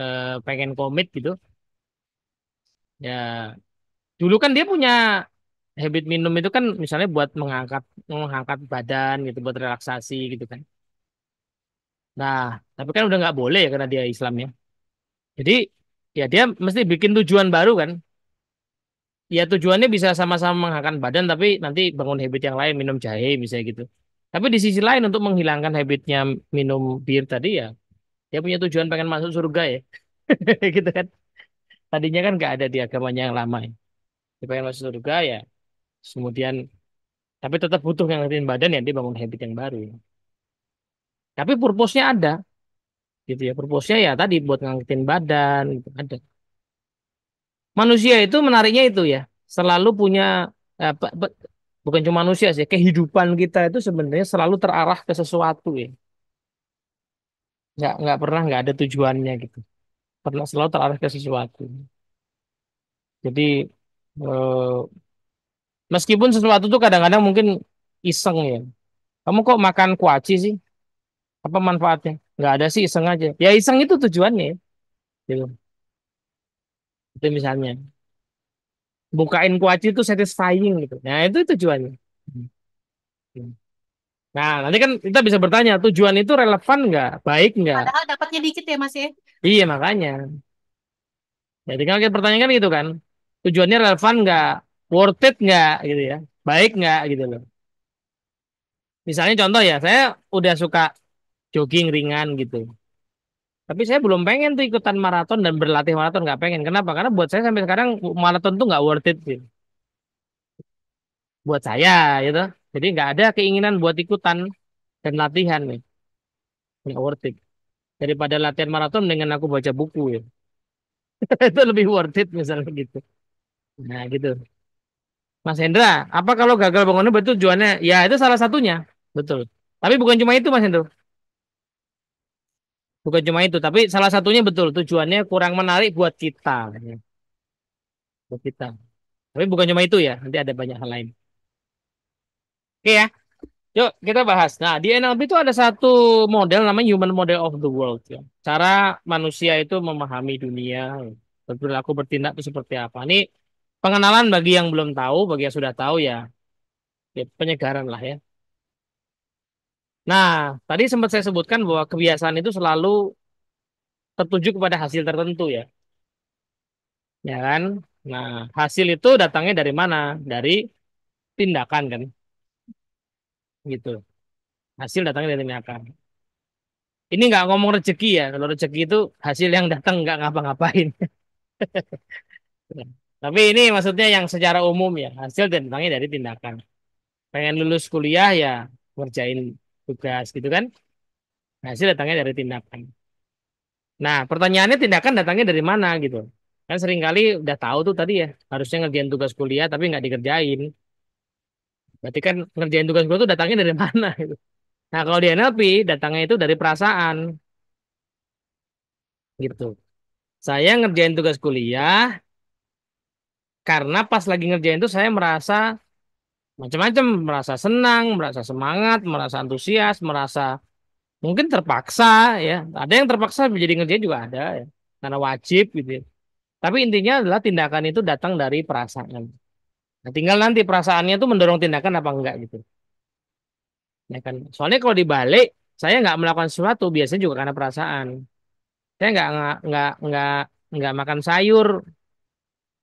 Eh, pengen komit gitu ya dulu kan dia punya habit minum itu kan misalnya buat mengangkat mengangkat badan gitu buat relaksasi gitu kan nah tapi kan udah nggak boleh ya karena dia Islam ya jadi ya dia mesti bikin tujuan baru kan ya tujuannya bisa sama-sama mengangkat badan tapi nanti bangun habit yang lain minum jahe misalnya gitu tapi di sisi lain untuk menghilangkan habitnya minum bir tadi ya dia punya tujuan pengen masuk surga ya gitu kan tadinya kan nggak ada di agamanya yang lama ya. dia pengen masuk surga ya kemudian tapi tetap butuh yang ngertiin badan ya dia bangun habit yang baru ya. tapi purpose-nya ada gitu ya purpose-nya ya tadi buat ngangkatin badan gitu ada manusia itu menariknya itu ya selalu punya eh, bukan cuma manusia sih kehidupan kita itu sebenarnya selalu terarah ke sesuatu ya nggak nggak pernah nggak ada tujuannya gitu pernah selalu terarah ke sesuatu jadi eh, meskipun sesuatu tuh kadang-kadang mungkin iseng ya kamu kok makan kuaci sih apa manfaatnya nggak ada sih iseng aja ya iseng itu tujuannya gitu itu misalnya bukain kuaci itu satisfying gitu nah itu tujuannya Nah, nanti kan kita bisa bertanya, tujuan itu relevan nggak? Baik nggak? Padahal dapatnya dikit ya, Mas ya? Iya, makanya. Jadi ya, kan kita pertanyakan gitu kan, tujuannya relevan nggak? Worth it nggak? Gitu ya. Baik nggak? Gitu loh. Misalnya contoh ya, saya udah suka jogging ringan gitu. Tapi saya belum pengen tuh ikutan maraton dan berlatih maraton nggak pengen. Kenapa? Karena buat saya sampai sekarang maraton tuh nggak worth it Gitu. Buat saya gitu jadi nggak ada keinginan buat ikutan dan latihan nih. Nggak worth it. Daripada latihan maraton dengan aku baca buku ya. Itu lebih worth it misalnya gitu. Nah gitu. Mas Hendra, apa kalau gagal bangunnya betul tujuannya? Ya itu salah satunya. Betul. Tapi bukan cuma itu Mas Hendro. Bukan cuma itu, tapi salah satunya betul tujuannya kurang menarik buat kita. Buat kita. Tapi bukan cuma itu ya, nanti ada banyak hal lain. Oke ya. Yuk kita bahas. Nah di NLP itu ada satu model namanya Human Model of the World. Ya. Cara manusia itu memahami dunia, berperilaku bertindak itu seperti apa. Ini pengenalan bagi yang belum tahu, bagi yang sudah tahu ya, ya penyegaran lah ya. Nah tadi sempat saya sebutkan bahwa kebiasaan itu selalu tertuju kepada hasil tertentu ya. Ya kan? Nah hasil itu datangnya dari mana? Dari tindakan kan gitu. Hasil datangnya dari neraka. Ini nggak ngomong rezeki ya, kalau rezeki itu hasil yang datang nggak ngapa-ngapain. Tapi ini maksudnya yang secara umum ya, hasil datangnya dari tindakan. Pengen lulus kuliah ya ngerjain tugas gitu kan. Hasil datangnya dari tindakan. Nah, pertanyaannya tindakan datangnya dari mana gitu. Kan seringkali udah tahu tuh tadi ya, harusnya ngerjain tugas kuliah tapi nggak dikerjain Berarti kan ngerjain tugas gue tuh datangnya dari mana gitu. Nah kalau di NLP datangnya itu dari perasaan gitu. Saya ngerjain tugas kuliah karena pas lagi ngerjain itu saya merasa macam-macam, merasa senang, merasa semangat, merasa antusias, merasa mungkin terpaksa ya. Ada yang terpaksa menjadi ngerjain juga ada ya. Karena wajib gitu. Ya. Tapi intinya adalah tindakan itu datang dari perasaan. Nah, tinggal nanti perasaannya tuh mendorong tindakan apa enggak gitu. Ya kan? Soalnya kalau dibalik, saya nggak melakukan sesuatu biasanya juga karena perasaan. Saya nggak nggak nggak nggak nggak makan sayur,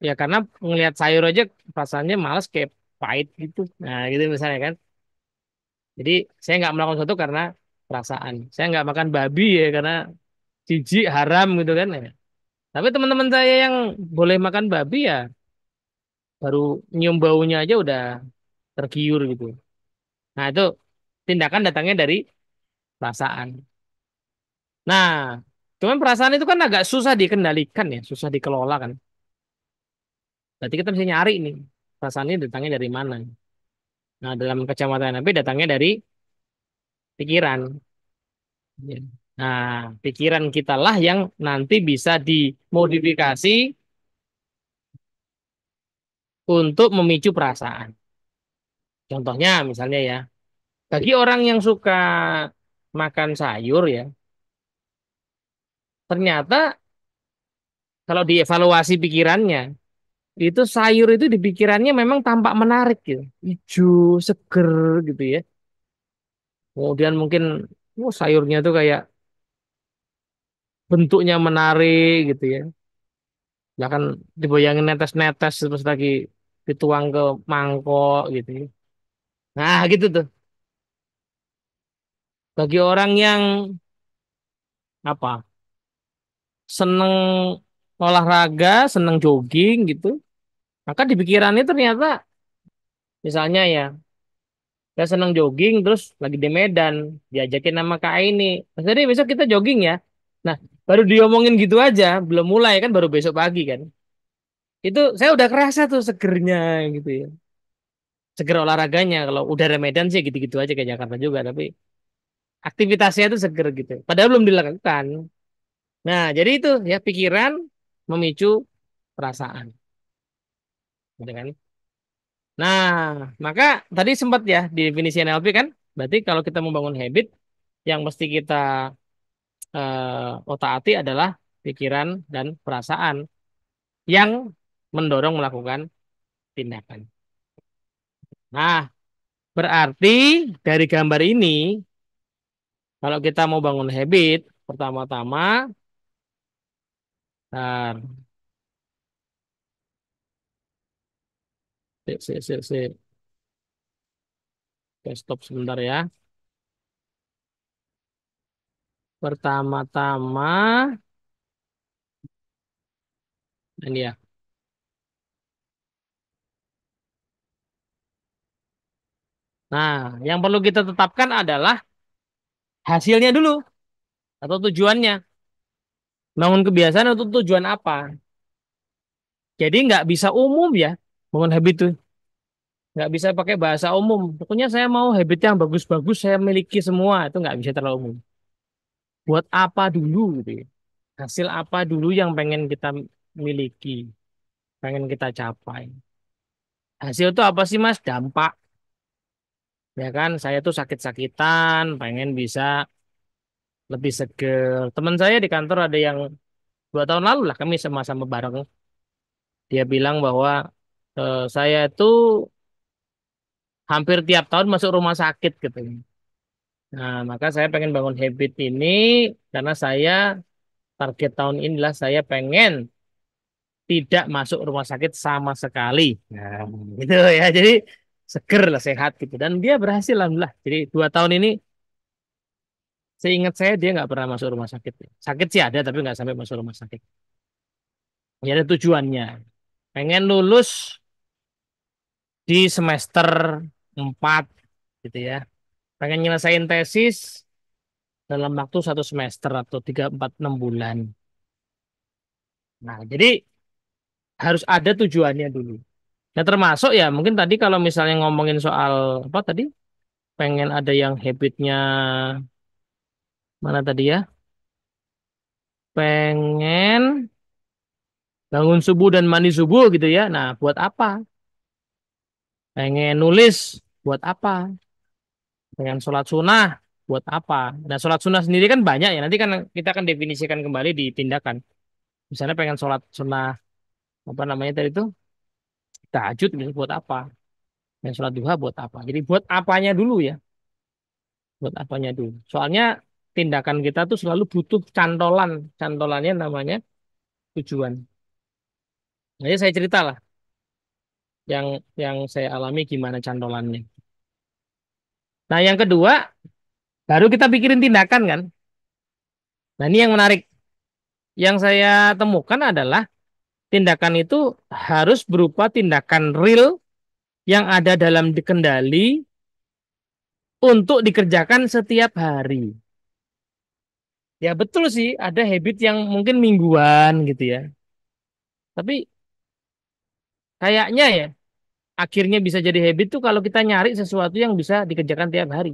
ya karena ngelihat sayur aja perasaannya males kayak pahit gitu. Nah gitu misalnya kan. Jadi saya nggak melakukan sesuatu karena perasaan. Saya nggak makan babi ya karena jijik haram gitu kan Tapi teman-teman saya yang boleh makan babi ya baru nyium baunya aja udah tergiur gitu. Nah, itu tindakan datangnya dari perasaan. Nah, cuman perasaan itu kan agak susah dikendalikan ya, susah dikelola kan. Berarti kita mesti nyari nih, perasaan ini datangnya dari mana. Nah, dalam kacamata Nabi datangnya dari pikiran. Nah, pikiran kitalah yang nanti bisa dimodifikasi untuk memicu perasaan. Contohnya misalnya ya, bagi orang yang suka makan sayur ya, ternyata kalau dievaluasi pikirannya, itu sayur itu di pikirannya memang tampak menarik gitu. Hijau, seger gitu ya. Kemudian mungkin oh, sayurnya tuh kayak bentuknya menarik gitu ya. Bahkan dibayangin netes-netes terus lagi dituang ke mangkok gitu. Nah, gitu tuh. Bagi orang yang apa? seneng olahraga, seneng jogging gitu. Maka di pikirannya ternyata misalnya ya saya seneng jogging terus lagi di Medan diajakin nama kak ini Mas besok kita jogging ya nah baru diomongin gitu aja belum mulai kan baru besok pagi kan itu saya udah kerasa tuh segernya gitu ya seger olahraganya kalau udara Medan sih gitu-gitu aja kayak Jakarta juga tapi aktivitasnya tuh seger gitu padahal belum dilakukan nah jadi itu ya pikiran memicu perasaan gitu kan nah maka tadi sempat ya di definisi NLP kan berarti kalau kita membangun habit yang mesti kita uh, otak-atik adalah pikiran dan perasaan yang mendorong melakukan tindakan. Nah, berarti dari gambar ini, kalau kita mau bangun habit, pertama-tama, Sip, sip, sip, sip. Oke, stop sebentar ya. Pertama-tama, ini ya. Nah, yang perlu kita tetapkan adalah hasilnya dulu atau tujuannya. Bangun kebiasaan untuk tujuan apa? Jadi nggak bisa umum ya bangun habit itu. Nggak bisa pakai bahasa umum. Pokoknya saya mau habit yang bagus-bagus saya miliki semua itu nggak bisa terlalu umum. Buat apa dulu gitu ya? Hasil apa dulu yang pengen kita miliki? Pengen kita capai. Hasil itu apa sih mas? Dampak ya kan saya tuh sakit-sakitan pengen bisa lebih seger teman saya di kantor ada yang dua tahun lalu lah kami sama-sama bareng dia bilang bahwa e, saya itu hampir tiap tahun masuk rumah sakit gitu nah maka saya pengen bangun habit ini karena saya target tahun inilah saya pengen tidak masuk rumah sakit sama sekali. Nah, gitu ya. Jadi seger lah sehat gitu dan dia berhasil alhamdulillah jadi dua tahun ini seingat saya dia nggak pernah masuk rumah sakit sakit sih ada tapi nggak sampai masuk rumah sakit ya ada tujuannya pengen lulus di semester 4 gitu ya pengen nyelesain tesis dalam waktu satu semester atau tiga empat enam bulan nah jadi harus ada tujuannya dulu Nah termasuk ya mungkin tadi kalau misalnya ngomongin soal apa tadi pengen ada yang habitnya mana tadi ya pengen bangun subuh dan mandi subuh gitu ya. Nah buat apa? Pengen nulis buat apa? Pengen sholat sunnah buat apa? Nah sholat sunnah sendiri kan banyak ya. Nanti kan kita akan definisikan kembali di tindakan. Misalnya pengen sholat sunnah apa namanya tadi itu tahajud misalnya buat apa Main sholat duha buat apa jadi buat apanya dulu ya buat apanya dulu soalnya tindakan kita tuh selalu butuh cantolan cantolannya namanya tujuan jadi saya ceritalah yang yang saya alami gimana cantolannya nah yang kedua baru kita pikirin tindakan kan nah ini yang menarik yang saya temukan adalah tindakan itu harus berupa tindakan real yang ada dalam dikendali untuk dikerjakan setiap hari. Ya betul sih, ada habit yang mungkin mingguan gitu ya. Tapi kayaknya ya, akhirnya bisa jadi habit tuh kalau kita nyari sesuatu yang bisa dikerjakan tiap hari.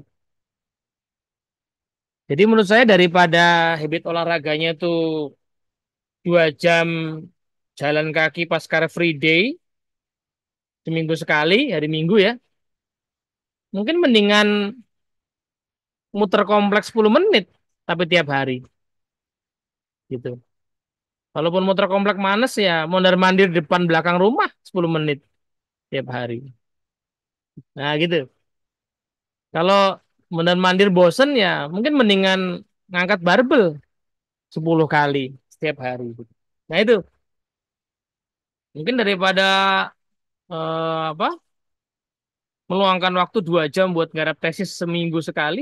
Jadi menurut saya daripada habit olahraganya tuh dua jam jalan kaki pas car free day seminggu sekali hari minggu ya mungkin mendingan muter kompleks 10 menit tapi tiap hari gitu walaupun muter kompleks manis ya mondar mandir depan belakang rumah 10 menit tiap hari nah gitu kalau mondar mandir bosen ya mungkin mendingan ngangkat barbel 10 kali setiap hari nah itu Mungkin daripada uh, apa meluangkan waktu dua jam buat garap tesis seminggu sekali,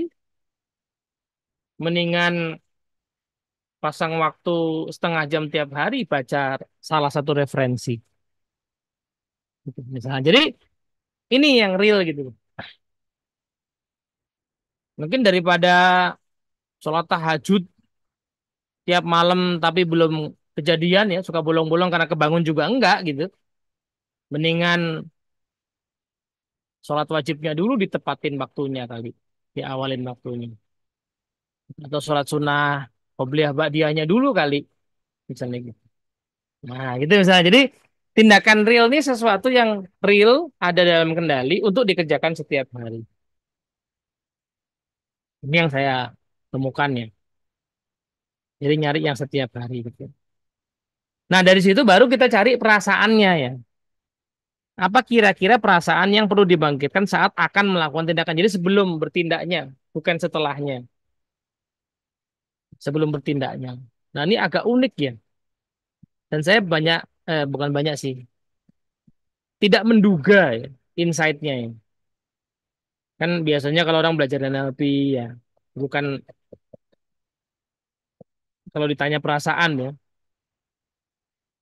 mendingan pasang waktu setengah jam tiap hari baca salah satu referensi. Gitu, misalnya. Jadi ini yang real gitu. Mungkin daripada sholat tahajud tiap malam tapi belum kejadian ya suka bolong-bolong karena kebangun juga enggak gitu mendingan sholat wajibnya dulu ditepatin waktunya kali diawalin waktunya atau sholat sunnah qobliyah ba'diyahnya dulu kali misalnya gitu nah gitu misalnya jadi tindakan real ini sesuatu yang real ada dalam kendali untuk dikerjakan setiap hari ini yang saya temukan ya jadi nyari yang setiap hari gitu Nah, dari situ baru kita cari perasaannya ya. Apa kira-kira perasaan yang perlu dibangkitkan saat akan melakukan tindakan? Jadi sebelum bertindaknya, bukan setelahnya. Sebelum bertindaknya. Nah, ini agak unik ya. Dan saya banyak eh, bukan banyak sih. Tidak menduga ya, insight-nya ya. Kan biasanya kalau orang belajar NLP ya, bukan kalau ditanya perasaan ya,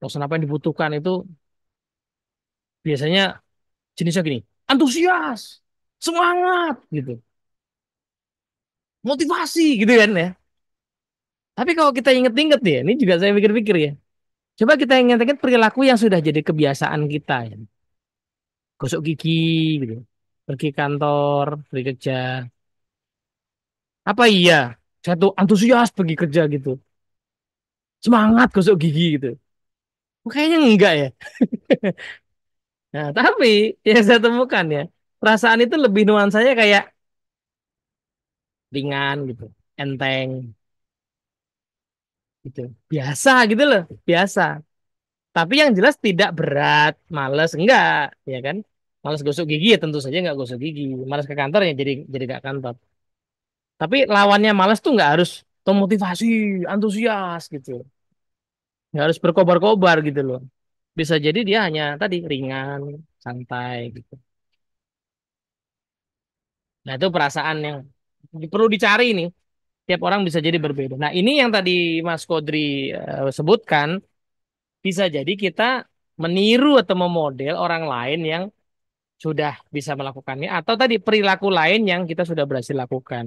dosen apa yang dibutuhkan itu biasanya jenisnya gini, antusias, semangat gitu. Motivasi gitu kan ya. Tapi kalau kita inget-inget ya, ini juga saya pikir-pikir ya. Coba kita inget-inget perilaku yang sudah jadi kebiasaan kita. Ya. Gosok gigi gitu. Pergi kantor, pergi kerja. Apa iya? tuh antusias pergi kerja gitu. Semangat gosok gigi gitu. Kayaknya enggak ya. nah, tapi yang saya temukan ya, perasaan itu lebih nuansanya kayak ringan gitu, enteng. Gitu. Biasa gitu loh, biasa. Tapi yang jelas tidak berat, males enggak, ya kan? Males gosok gigi ya tentu saja enggak gosok gigi. Males ke kantor ya jadi jadi enggak kantor. Tapi lawannya males tuh enggak harus termotivasi, motivasi, antusias gitu nggak harus berkobar-kobar gitu loh bisa jadi dia hanya tadi ringan santai gitu nah itu perasaan yang perlu dicari nih tiap orang bisa jadi berbeda nah ini yang tadi Mas Kodri uh, sebutkan bisa jadi kita meniru atau memodel orang lain yang sudah bisa melakukannya atau tadi perilaku lain yang kita sudah berhasil lakukan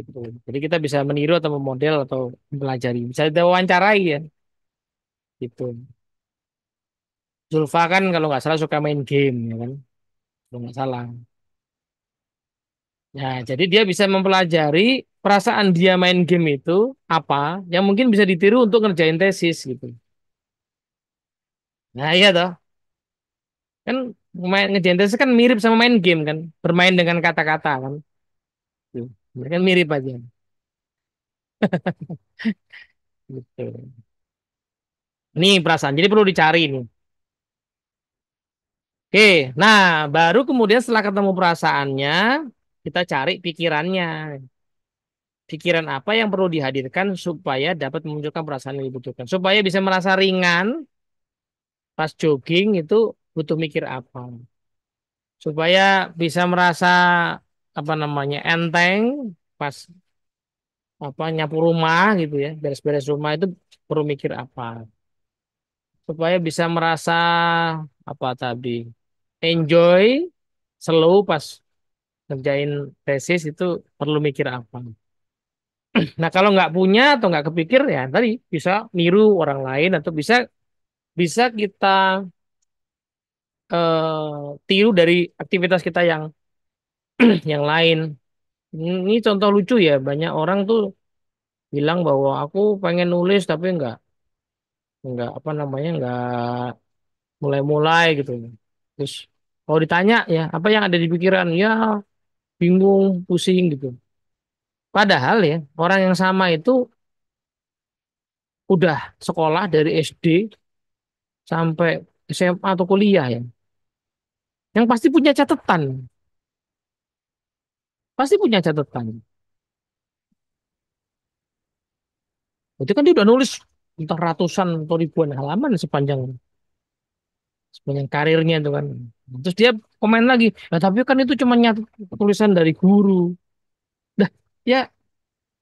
Gitu. Jadi kita bisa meniru atau memodel atau mempelajari. Bisa kita wawancarai ya. Gitu. Zulfa kan kalau nggak salah suka main game ya kan. Kalau nggak salah. Ya, jadi dia bisa mempelajari perasaan dia main game itu apa yang mungkin bisa ditiru untuk ngerjain tesis gitu. Nah, iya toh. Kan main ngerjain tesis kan mirip sama main game kan, bermain dengan kata-kata kan. Gitu. Mereka mirip aja. gitu. Ini perasaan. Jadi perlu dicari ini. Oke, nah baru kemudian setelah ketemu perasaannya, kita cari pikirannya. Pikiran apa yang perlu dihadirkan supaya dapat memunculkan perasaan yang dibutuhkan. Supaya bisa merasa ringan pas jogging itu butuh mikir apa. Supaya bisa merasa apa namanya enteng pas apa nyapu rumah gitu ya beres-beres rumah itu perlu mikir apa supaya bisa merasa apa tadi enjoy slow pas ngerjain tesis itu perlu mikir apa nah kalau nggak punya atau nggak kepikir ya tadi bisa niru orang lain atau bisa bisa kita eh, tiru dari aktivitas kita yang yang lain. Ini contoh lucu ya, banyak orang tuh bilang bahwa aku pengen nulis tapi enggak enggak apa namanya enggak mulai-mulai gitu. Terus kalau ditanya ya apa yang ada di pikiran ya bingung, pusing gitu. Padahal ya orang yang sama itu udah sekolah dari SD sampai SMA atau kuliah ya. Yang pasti punya catatan. Pasti punya catatan. Itu kan dia udah nulis untuk ratusan atau ribuan halaman sepanjang sepanjang karirnya itu kan. Terus dia komen lagi, nah, tapi kan itu cuma nyat tulisan dari guru. Dah, ya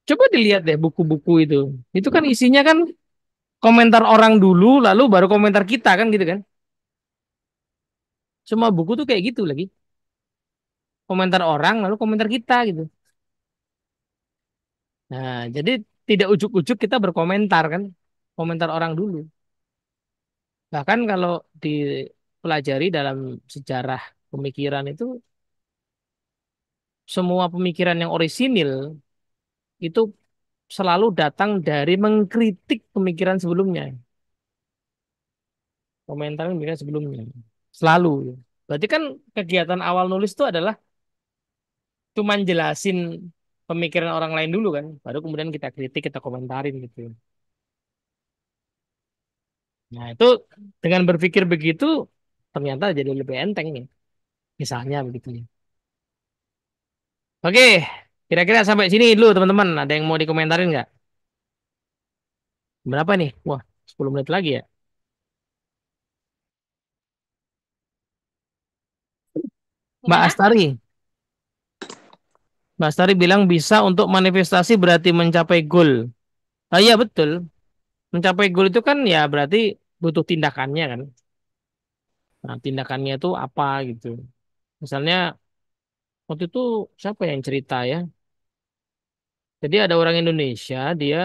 coba dilihat deh buku-buku itu. Itu kan isinya kan komentar orang dulu, lalu baru komentar kita kan gitu kan. Semua buku tuh kayak gitu lagi komentar orang lalu komentar kita gitu. Nah, jadi tidak ujuk-ujuk kita berkomentar kan, komentar orang dulu. Bahkan kalau dipelajari dalam sejarah pemikiran itu semua pemikiran yang orisinil itu selalu datang dari mengkritik pemikiran sebelumnya. Komentar pemikiran sebelumnya. Selalu. Gitu. Berarti kan kegiatan awal nulis itu adalah cuman jelasin pemikiran orang lain dulu kan baru kemudian kita kritik kita komentarin gitu nah itu dengan berpikir begitu ternyata jadi lebih enteng nih ya, misalnya begitu nih ya. oke kira-kira sampai sini dulu teman-teman ada yang mau dikomentarin nggak berapa nih wah 10 menit lagi ya Mbak iya. Astari, Bastari bilang bisa untuk manifestasi berarti mencapai goal. Ah iya betul. Mencapai goal itu kan ya berarti butuh tindakannya kan. Nah, tindakannya itu apa gitu. Misalnya waktu itu siapa yang cerita ya? Jadi ada orang Indonesia, dia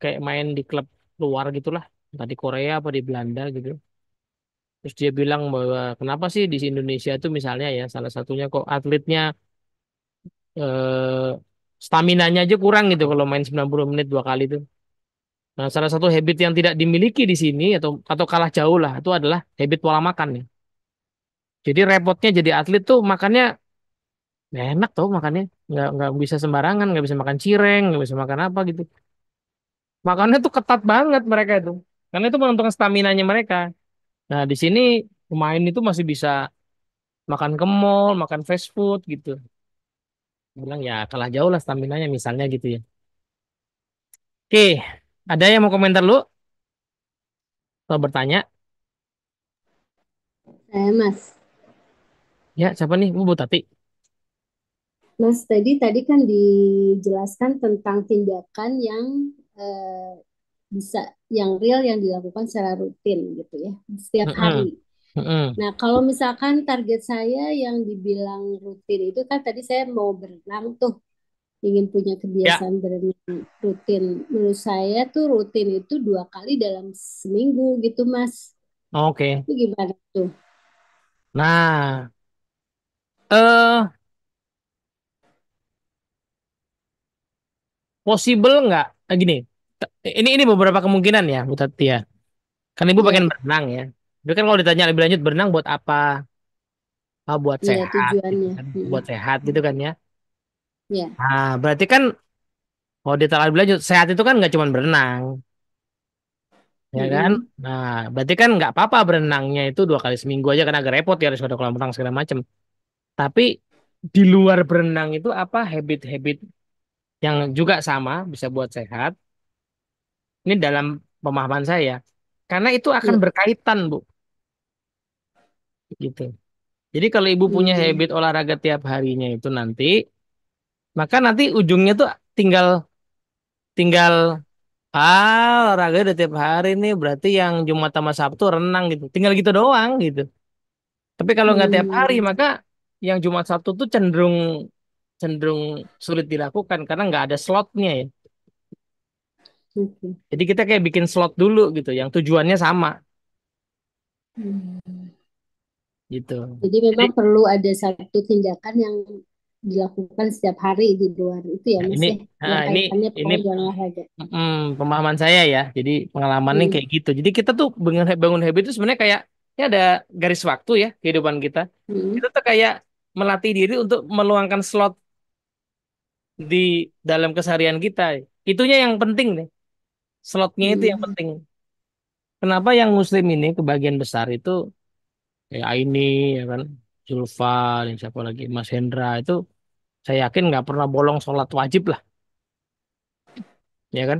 kayak main di klub luar gitulah, entah di Korea apa di Belanda gitu. Terus dia bilang bahwa kenapa sih di Indonesia itu misalnya ya salah satunya kok atletnya eh, staminanya aja kurang gitu kalau main 90 menit dua kali itu. Nah, salah satu habit yang tidak dimiliki di sini atau atau kalah jauh lah itu adalah habit pola makan nih. Jadi repotnya jadi atlet tuh makannya ya enak tuh makannya nggak nggak bisa sembarangan nggak bisa makan cireng nggak bisa makan apa gitu makannya tuh ketat banget mereka itu karena itu menentukan stamina nya mereka nah di sini pemain itu masih bisa makan kemol, makan fast food gitu bilang ya kalah jauh lah stamina-nya misalnya gitu ya. Oke, ada yang mau komentar lu? Atau bertanya? Saya Mas. Ya, siapa nih? Bu Tati. Mas, tadi tadi kan dijelaskan tentang tindakan yang eh, bisa yang real yang dilakukan secara rutin gitu ya, setiap hari. Mm -hmm Mm-hmm. Nah, kalau misalkan target saya yang dibilang rutin itu kan tadi saya mau berenang tuh, ingin punya ya. kebiasaan yeah. berenang rutin. Menurut saya tuh rutin itu dua kali dalam seminggu gitu, Mas. Oke. Okay. Itu gimana tuh? Nah, eh uh, possible nggak? begini eh, gini, ini ini beberapa kemungkinan ya, Bu Tati ya. Kan Ibu iya. pengen berenang ya. Tapi kan kalau ditanya lebih lanjut berenang buat apa? Ah, buat Iya, sehat, tujuannya. kan. Hmm. Buat sehat gitu kan ya. Iya. Nah, berarti kan kalau ditanya lebih lanjut sehat itu kan nggak cuma berenang, ya iya. kan? Nah, berarti kan nggak apa-apa berenangnya itu dua kali seminggu aja karena agak repot ya harus ada kolam renang segala macam. Tapi di luar berenang itu apa habit-habit yang juga sama bisa buat sehat? Ini dalam pemahaman saya, karena itu akan ya. berkaitan, Bu gitu. Jadi kalau ibu punya hmm. habit olahraga tiap harinya itu nanti, maka nanti ujungnya tuh tinggal tinggal ah olahraga udah tiap hari nih berarti yang Jumat sama Sabtu renang gitu. Tinggal gitu doang gitu. Tapi kalau nggak hmm. tiap hari hmm. maka yang Jumat Sabtu tuh cenderung cenderung sulit dilakukan karena nggak ada slotnya ya. Jadi kita kayak bikin slot dulu gitu yang tujuannya sama. Hmm gitu. Jadi memang Jadi, perlu ada satu tindakan yang dilakukan setiap hari di luar itu ya nah, mas ini, ya. nah, ini ini olahraga. Hmm, pemahaman saya ya. Jadi pengalamannya hmm. kayak gitu. Jadi kita tuh bangun bangun habit itu sebenarnya kayak ini ya ada garis waktu ya kehidupan kita. Hmm. Itu tuh kayak melatih diri untuk meluangkan slot di dalam keseharian kita. Itunya yang penting nih. Slotnya hmm. itu yang hmm. penting. Kenapa yang muslim ini kebagian besar itu kayak Aini ya kan Zulfa, dan siapa lagi Mas Hendra itu saya yakin nggak pernah bolong sholat wajib lah ya kan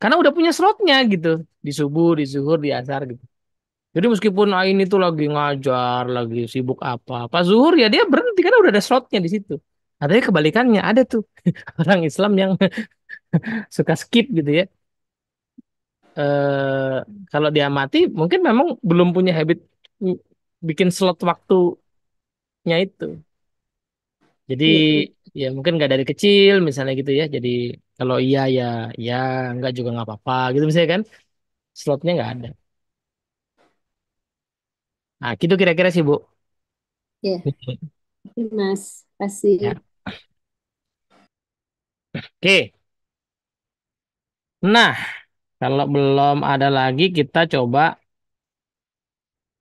karena udah punya slotnya gitu di subuh di zuhur di asar gitu jadi meskipun Aini itu lagi ngajar lagi sibuk apa apa zuhur ya dia berhenti karena udah ada slotnya di situ ada kebalikannya ada tuh orang Islam yang suka skip gitu ya eh, kalau dia mati mungkin memang belum punya habit bikin slot waktunya itu. Jadi iya, iya. ya mungkin nggak dari kecil misalnya gitu ya. Jadi kalau iya ya ya nggak juga nggak apa-apa gitu misalnya kan slotnya nggak ada. Nah gitu kira-kira sih Bu. Ya, Mas. pasti Ya. Oke. Nah kalau belum ada lagi kita coba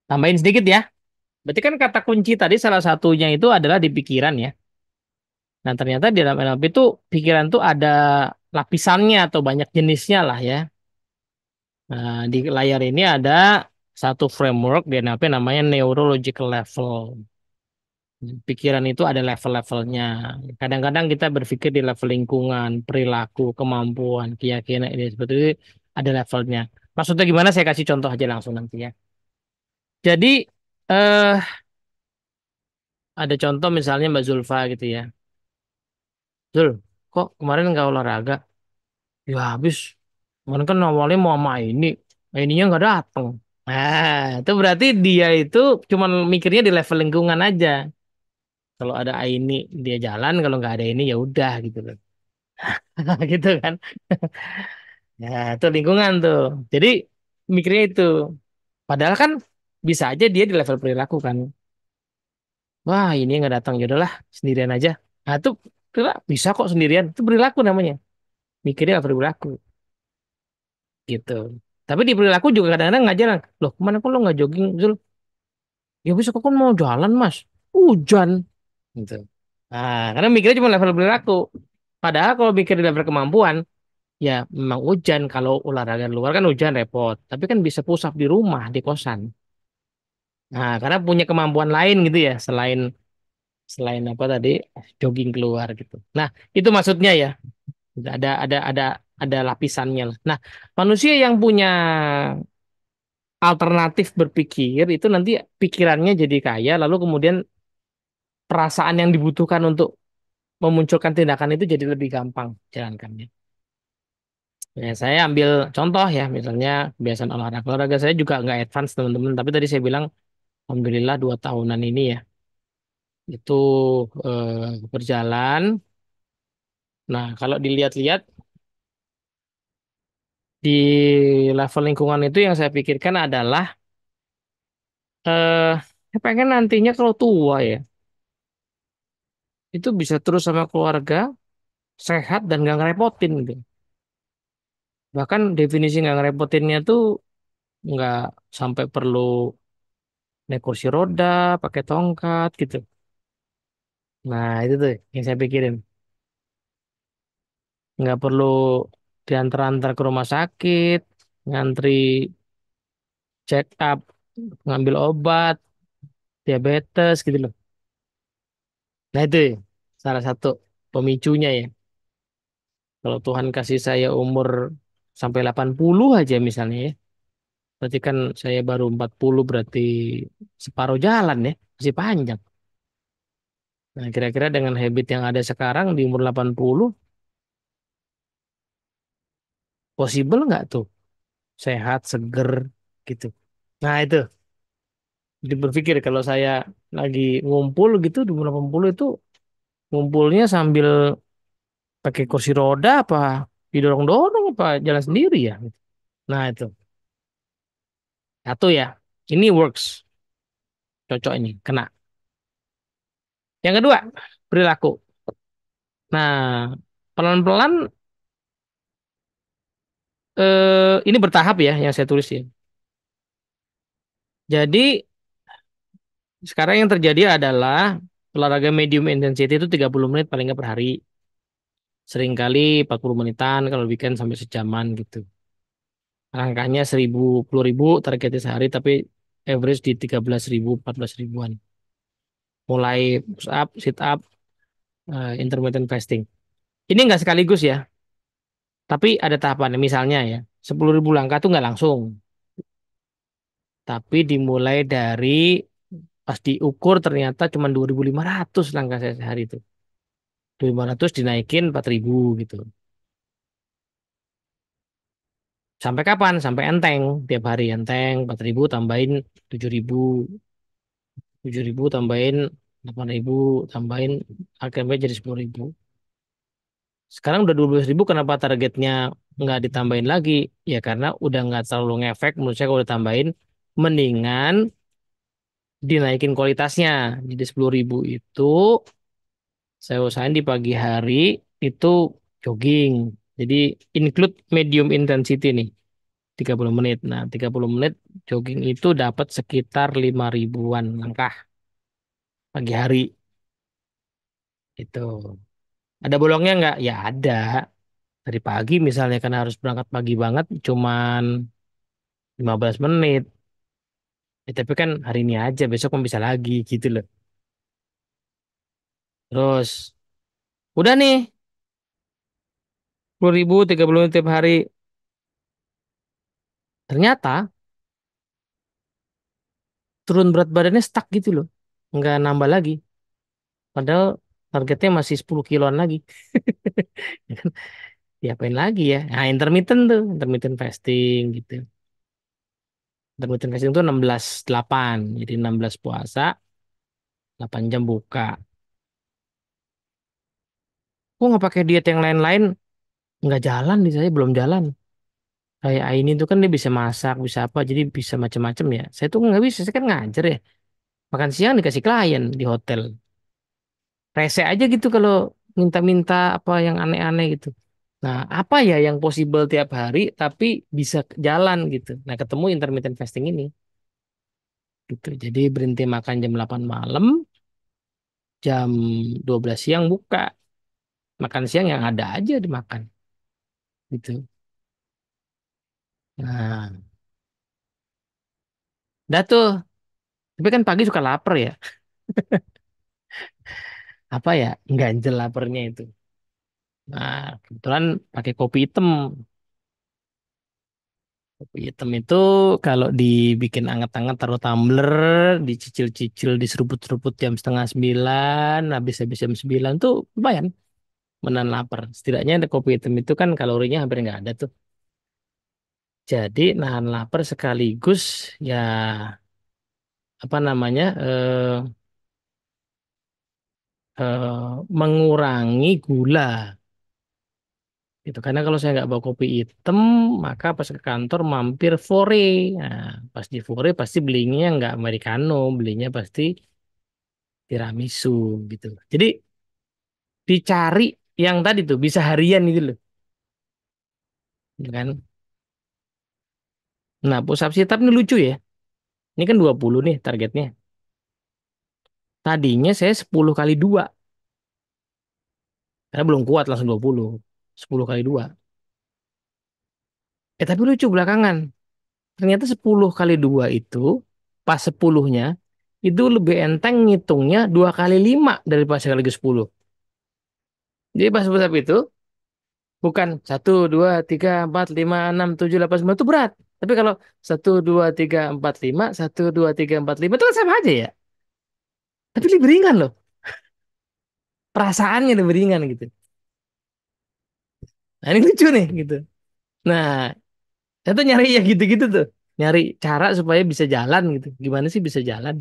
Tambahin sedikit ya. Berarti kan kata kunci tadi salah satunya itu adalah di pikiran ya. Nah ternyata di dalam NLP itu pikiran tuh ada lapisannya atau banyak jenisnya lah ya. Nah, di layar ini ada satu framework di NLP namanya neurological level. Pikiran itu ada level-levelnya. Kadang-kadang kita berpikir di level lingkungan, perilaku, kemampuan, keyakinan, ini seperti itu ada levelnya. Maksudnya gimana? Saya kasih contoh aja langsung nanti ya. Jadi eh ada contoh misalnya Mbak Zulfa gitu ya. Zul, kok kemarin nggak olahraga? Ya habis. Kemarin kan awalnya mau sama ini. Nah, ininya nggak dateng. Nah, itu berarti dia itu cuma mikirnya di level lingkungan aja. Kalau ada ini dia jalan, kalau nggak ada ini ya udah gitu loh. gitu kan. Ya, itu lingkungan tuh. Jadi mikirnya itu. Padahal kan bisa aja dia di level perilaku kan wah ini nggak datang ya yaudahlah sendirian aja nah itu bisa kok sendirian itu perilaku namanya mikirnya perilaku gitu tapi di perilaku juga kadang-kadang nggak jalan loh kemana kok lo nggak jogging Zul ya bisa kok mau jalan mas hujan gitu nah karena mikirnya cuma level perilaku padahal kalau mikir di level kemampuan ya memang hujan kalau olahraga luar kan hujan repot tapi kan bisa pusap di rumah di kosan Nah, karena punya kemampuan lain gitu ya selain selain apa tadi jogging keluar gitu. Nah, itu maksudnya ya. Ada ada ada ada lapisannya lah. Nah, manusia yang punya alternatif berpikir itu nanti pikirannya jadi kaya lalu kemudian perasaan yang dibutuhkan untuk memunculkan tindakan itu jadi lebih gampang jalankannya. Ya, saya ambil contoh ya, misalnya kebiasaan olahraga. Olahraga saya juga nggak advance teman-teman, tapi tadi saya bilang Alhamdulillah dua tahunan ini ya itu eh, berjalan. Nah, kalau dilihat-lihat di level lingkungan itu yang saya pikirkan adalah eh, saya pengen nantinya kalau tua ya itu bisa terus sama keluarga sehat dan gak ngerepotin gitu. Bahkan definisi gak ngerepotinnya tuh nggak sampai perlu naik kursi roda, pakai tongkat gitu. Nah, itu tuh yang saya pikirin. Nggak perlu diantar-antar ke rumah sakit, ngantri check up, ngambil obat, diabetes gitu loh. Nah, itu salah satu pemicunya ya. Kalau Tuhan kasih saya umur sampai 80 aja misalnya ya. Berarti kan saya baru 40 berarti separuh jalan ya, masih panjang. Nah, kira-kira dengan habit yang ada sekarang di umur 80, possible nggak tuh? Sehat, seger, gitu. Nah, itu. Jadi berpikir kalau saya lagi ngumpul gitu di umur 80 itu ngumpulnya sambil pakai kursi roda apa didorong-dorong apa jalan sendiri ya? Nah, itu. Satu ya, ini works. Cocok ini, kena. Yang kedua, perilaku. Nah, pelan-pelan eh, ini bertahap ya yang saya tulis ya. Jadi sekarang yang terjadi adalah olahraga medium intensity itu 30 menit paling nggak per hari. Seringkali 40 menitan kalau weekend sampai sejaman gitu. Rangkanya seribu, puluh ribu targetnya sehari tapi average di tiga belas ribu empat belas ribuan mulai push up sit up uh, intermittent fasting ini nggak sekaligus ya tapi ada tahapan misalnya ya sepuluh ribu langkah tuh nggak langsung tapi dimulai dari pas diukur ternyata cuma dua ribu lima ratus langkah saya sehari itu dua ribu lima ratus dinaikin empat ribu gitu Sampai kapan? Sampai enteng. Tiap hari enteng 4000 tambahin 7000. 7000 tambahin 8000 tambahin akhirnya jadi 10000. Sekarang udah 12000 kenapa targetnya nggak ditambahin lagi? Ya karena udah nggak terlalu ngefek menurut saya kalau ditambahin mendingan dinaikin kualitasnya. Jadi 10000 itu saya usahain di pagi hari itu jogging jadi include medium intensity nih. 30 menit. Nah, 30 menit jogging itu dapat sekitar 5 ribuan langkah pagi hari. Itu. Ada bolongnya nggak? Ya ada. Dari pagi misalnya karena harus berangkat pagi banget cuman 15 menit. Ya, tapi kan hari ini aja, besok kan bisa lagi gitu loh. Terus udah nih 10 ribu, 30 menit tiap hari. Ternyata turun berat badannya stuck gitu loh. Nggak nambah lagi. Padahal targetnya masih 10 kiloan lagi. Ya kan? Diapain lagi ya? Nah, intermittent tuh, intermittent fasting gitu. Intermittent fasting tuh 16 8. Jadi 16 puasa, 8 jam buka. Kok nggak pakai diet yang lain-lain? nggak jalan nih saya belum jalan kayak Aini tuh kan dia bisa masak bisa apa jadi bisa macam-macam ya saya tuh nggak bisa saya kan ngajar ya makan siang dikasih klien di hotel rese aja gitu kalau minta-minta apa yang aneh-aneh gitu nah apa ya yang possible tiap hari tapi bisa jalan gitu nah ketemu intermittent fasting ini gitu jadi berhenti makan jam 8 malam jam 12 siang buka makan siang yang ada aja dimakan gitu. Nah, dah tuh. Tapi kan pagi suka lapar ya. Apa ya? Ganjel laparnya itu. Nah, kebetulan pakai kopi hitam. Kopi hitam itu kalau dibikin anget-anget taruh tumbler, dicicil-cicil, diseruput-seruput jam setengah sembilan, habis-habis jam sembilan tuh lumayan menahan lapar. Setidaknya ada kopi hitam itu kan kalorinya hampir nggak ada tuh. Jadi nahan lapar sekaligus ya apa namanya eh, eh, mengurangi gula. Gitu. Karena kalau saya nggak bawa kopi hitam, maka pas ke kantor mampir fore. Nah, pas di fore pasti belinya nggak americano, belinya pasti tiramisu gitu. Jadi dicari yang tadi tuh bisa harian gitu loh. Ya kan? Nah, pusat situp ini lucu ya. Ini kan 20 nih targetnya. Tadinya saya 10 kali 2. Karena belum kuat langsung 20. 10 kali 2. Eh tapi lucu belakangan. Ternyata 10 kali 2 itu pas 10-nya itu lebih enteng ngitungnya 2 kali 5 daripada sekali 10. Jadi pas sebesar itu bukan satu dua tiga empat lima enam tujuh delapan sembilan itu berat. Tapi kalau satu dua tiga empat lima satu dua tiga empat lima itu kan sama aja ya. Tapi lebih ringan loh. Perasaannya lebih ringan gitu. Nah ini lucu nih gitu. Nah saya tuh nyari ya gitu-gitu tuh. Nyari cara supaya bisa jalan gitu. Gimana sih bisa jalan?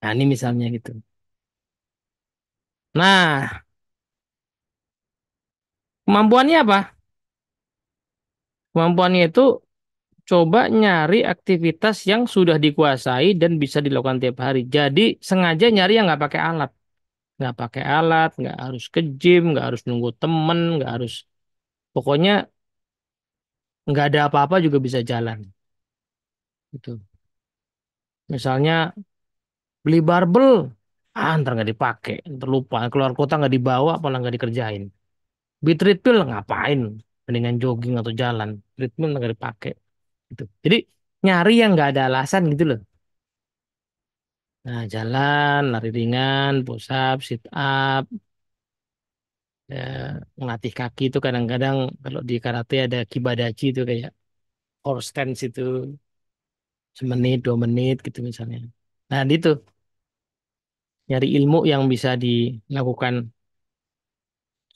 Nah ini misalnya gitu. Nah, kemampuannya apa? Kemampuannya itu coba nyari aktivitas yang sudah dikuasai dan bisa dilakukan tiap hari. Jadi sengaja nyari yang nggak pakai alat, nggak pakai alat, nggak harus ke gym, nggak harus nunggu temen, nggak harus pokoknya nggak ada apa-apa juga bisa jalan. Gitu. Misalnya beli barbel, ah ntar nggak dipakai ntar lupa keluar kota nggak dibawa apalagi nggak dikerjain beat treadmill ngapain mendingan jogging atau jalan treadmill nggak dipakai gitu jadi nyari yang nggak ada alasan gitu loh nah jalan lari ringan push up sit up ya, ngelatih kaki itu kadang-kadang kalau di karate ada kibadachi itu kayak core stance itu semenit dua menit gitu misalnya nah itu nyari ilmu yang bisa dilakukan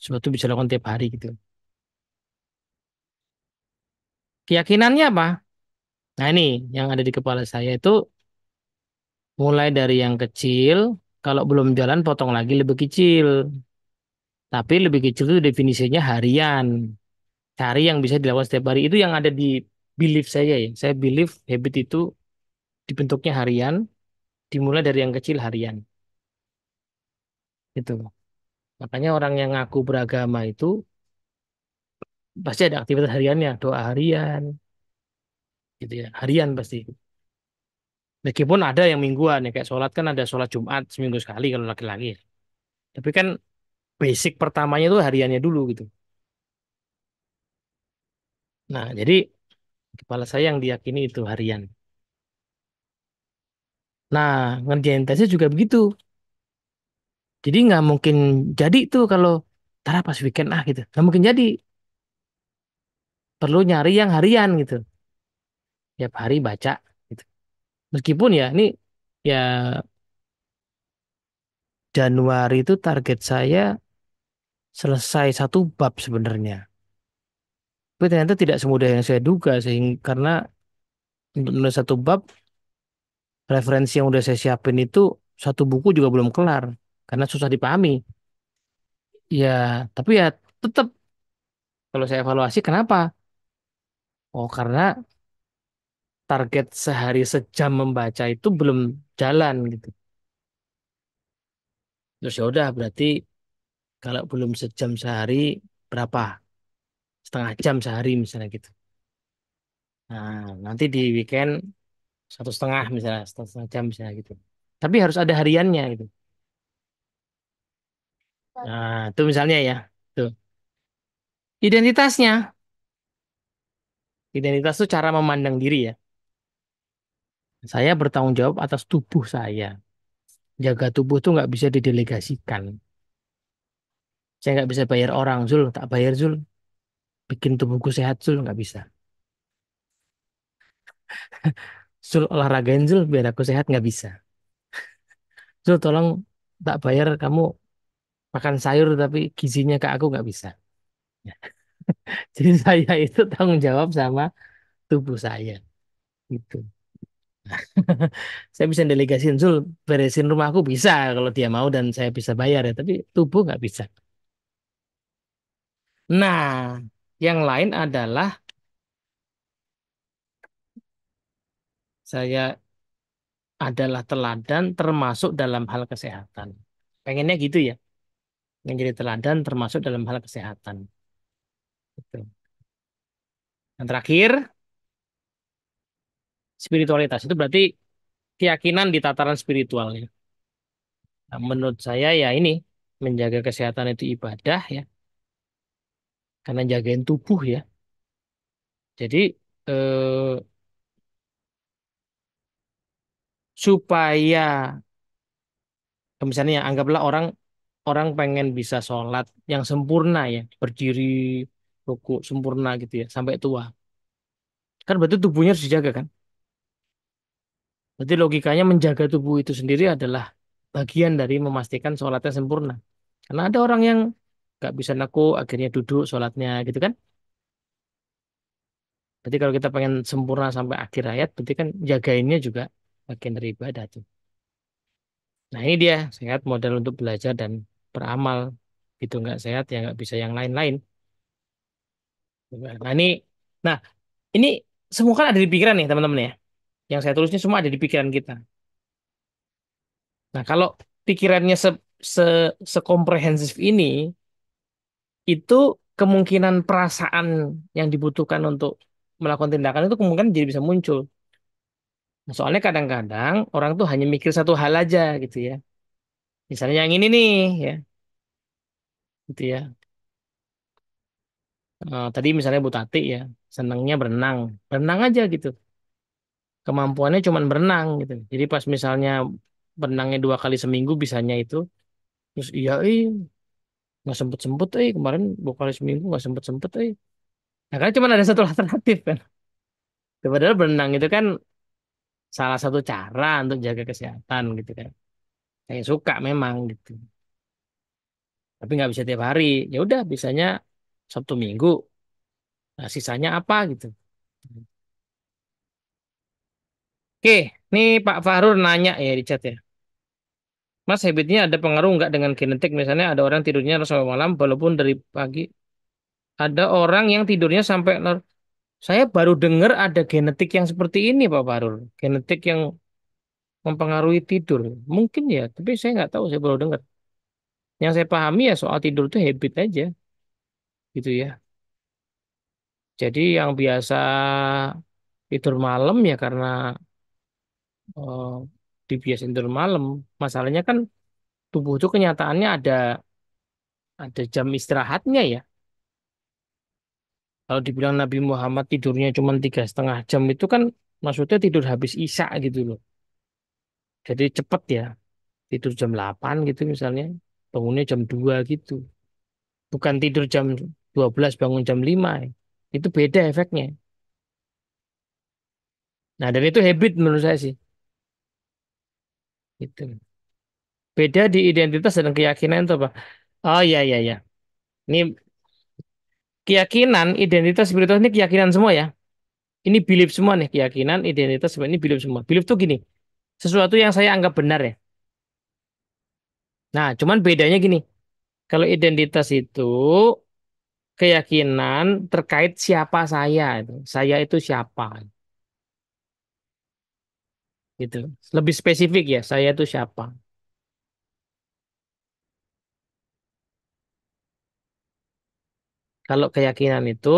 sesuatu bisa dilakukan tiap hari gitu. Keyakinannya apa? Nah ini yang ada di kepala saya itu mulai dari yang kecil, kalau belum jalan potong lagi lebih kecil. Tapi lebih kecil itu definisinya harian. Cari yang bisa dilakukan setiap hari itu yang ada di belief saya ya. Saya belief habit itu dibentuknya harian, dimulai dari yang kecil harian. Gitu. Makanya orang yang ngaku beragama itu pasti ada aktivitas hariannya, doa harian, gitu ya, harian pasti. Meskipun ada yang mingguan ya, kayak sholat kan ada sholat Jumat seminggu sekali kalau laki-laki. Ya. Tapi kan basic pertamanya itu hariannya dulu gitu. Nah, jadi kepala saya yang diyakini itu harian. Nah, ngerjain tesnya juga begitu. Jadi nggak mungkin jadi tuh kalau tara pas weekend ah gitu. Nggak mungkin jadi. Perlu nyari yang harian gitu. Tiap hari baca gitu. Meskipun ya ini ya Januari itu target saya selesai satu bab sebenarnya. Tapi ternyata tidak semudah yang saya duga sehingga karena untuk menulis satu bab referensi yang udah saya siapin itu satu buku juga belum kelar karena susah dipahami. Ya, tapi ya tetap kalau saya evaluasi kenapa? Oh, karena target sehari sejam membaca itu belum jalan gitu. Terus ya udah berarti kalau belum sejam sehari berapa? Setengah jam sehari misalnya gitu. Nah, nanti di weekend satu setengah misalnya, setengah jam misalnya gitu. Tapi harus ada hariannya gitu. Nah, itu misalnya ya. Tuh. Identitasnya. Identitas itu cara memandang diri ya. Saya bertanggung jawab atas tubuh saya. Jaga tubuh tuh nggak bisa didelegasikan. Saya nggak bisa bayar orang, Zul. Tak bayar, Zul. Bikin tubuhku sehat, Zul. Nggak bisa. Zul olahraga Zul biar aku sehat nggak bisa. Zul tolong tak bayar kamu makan sayur tapi gizinya ke aku nggak bisa. Ya. Jadi saya itu tanggung jawab sama tubuh saya. itu saya bisa delegasiin Zul beresin rumahku bisa kalau dia mau dan saya bisa bayar ya tapi tubuh nggak bisa nah yang lain adalah saya adalah teladan termasuk dalam hal kesehatan pengennya gitu ya yang jadi teladan termasuk dalam hal kesehatan. Dan gitu. Yang terakhir, spiritualitas itu berarti keyakinan di tataran spiritualnya. Nah, menurut saya ya ini menjaga kesehatan itu ibadah ya. Karena jagain tubuh ya. Jadi eh, supaya misalnya anggaplah orang orang pengen bisa sholat yang sempurna ya berdiri ruku sempurna gitu ya sampai tua kan berarti tubuhnya harus dijaga kan berarti logikanya menjaga tubuh itu sendiri adalah bagian dari memastikan sholatnya sempurna karena ada orang yang gak bisa naku akhirnya duduk sholatnya gitu kan berarti kalau kita pengen sempurna sampai akhir hayat berarti kan jagainnya juga bagian dari ibadah tuh Nah ini dia sehat modal untuk belajar dan beramal. Itu nggak sehat ya nggak bisa yang lain-lain. Nah ini, nah ini semua kan ada di pikiran nih teman-teman ya. Yang saya tulisnya semua ada di pikiran kita. Nah kalau pikirannya se se sekomprehensif ini, itu kemungkinan perasaan yang dibutuhkan untuk melakukan tindakan itu kemungkinan jadi bisa muncul. Soalnya kadang-kadang orang tuh hanya mikir satu hal aja gitu ya. Misalnya yang ini nih ya, gitu ya. Uh, tadi misalnya Bu Tati ya, senangnya berenang, berenang aja gitu. Kemampuannya cuma berenang gitu. Jadi pas misalnya berenangnya dua kali seminggu bisanya itu, terus iya eh nggak sempet sempet eh kemarin dua kali seminggu nggak sempet sempet eh. Nah, karena cuma ada satu alternatif kan. Padahal berenang itu kan salah satu cara untuk jaga kesehatan gitu kan saya suka memang gitu tapi nggak bisa tiap hari ya udah bisanya sabtu minggu nah, sisanya apa gitu oke ini Pak Fahrur nanya ya di chat ya Mas habitnya ada pengaruh nggak dengan genetik misalnya ada orang tidurnya sampai malam walaupun dari pagi ada orang yang tidurnya sampai saya baru dengar ada genetik yang seperti ini, Pak Farul. Genetik yang mempengaruhi tidur. Mungkin ya, tapi saya nggak tahu, saya baru dengar. Yang saya pahami ya soal tidur itu habit aja. Gitu ya. Jadi yang biasa tidur malam ya karena oh, dibiasain tidur malam. Masalahnya kan tubuh itu kenyataannya ada ada jam istirahatnya ya kalau dibilang Nabi Muhammad tidurnya cuma tiga setengah jam itu kan maksudnya tidur habis isya gitu loh. Jadi cepet ya, tidur jam 8 gitu misalnya, bangunnya jam 2 gitu. Bukan tidur jam 12 bangun jam 5, itu beda efeknya. Nah dan itu habit menurut saya sih. Gitu. Beda di identitas dan keyakinan itu apa? Oh iya iya iya. Ini keyakinan identitas spiritual ini keyakinan semua ya ini belief semua nih keyakinan identitas ini belief semua belief tuh gini sesuatu yang saya anggap benar ya nah cuman bedanya gini kalau identitas itu keyakinan terkait siapa saya itu saya itu siapa gitu lebih spesifik ya saya itu siapa Kalau keyakinan itu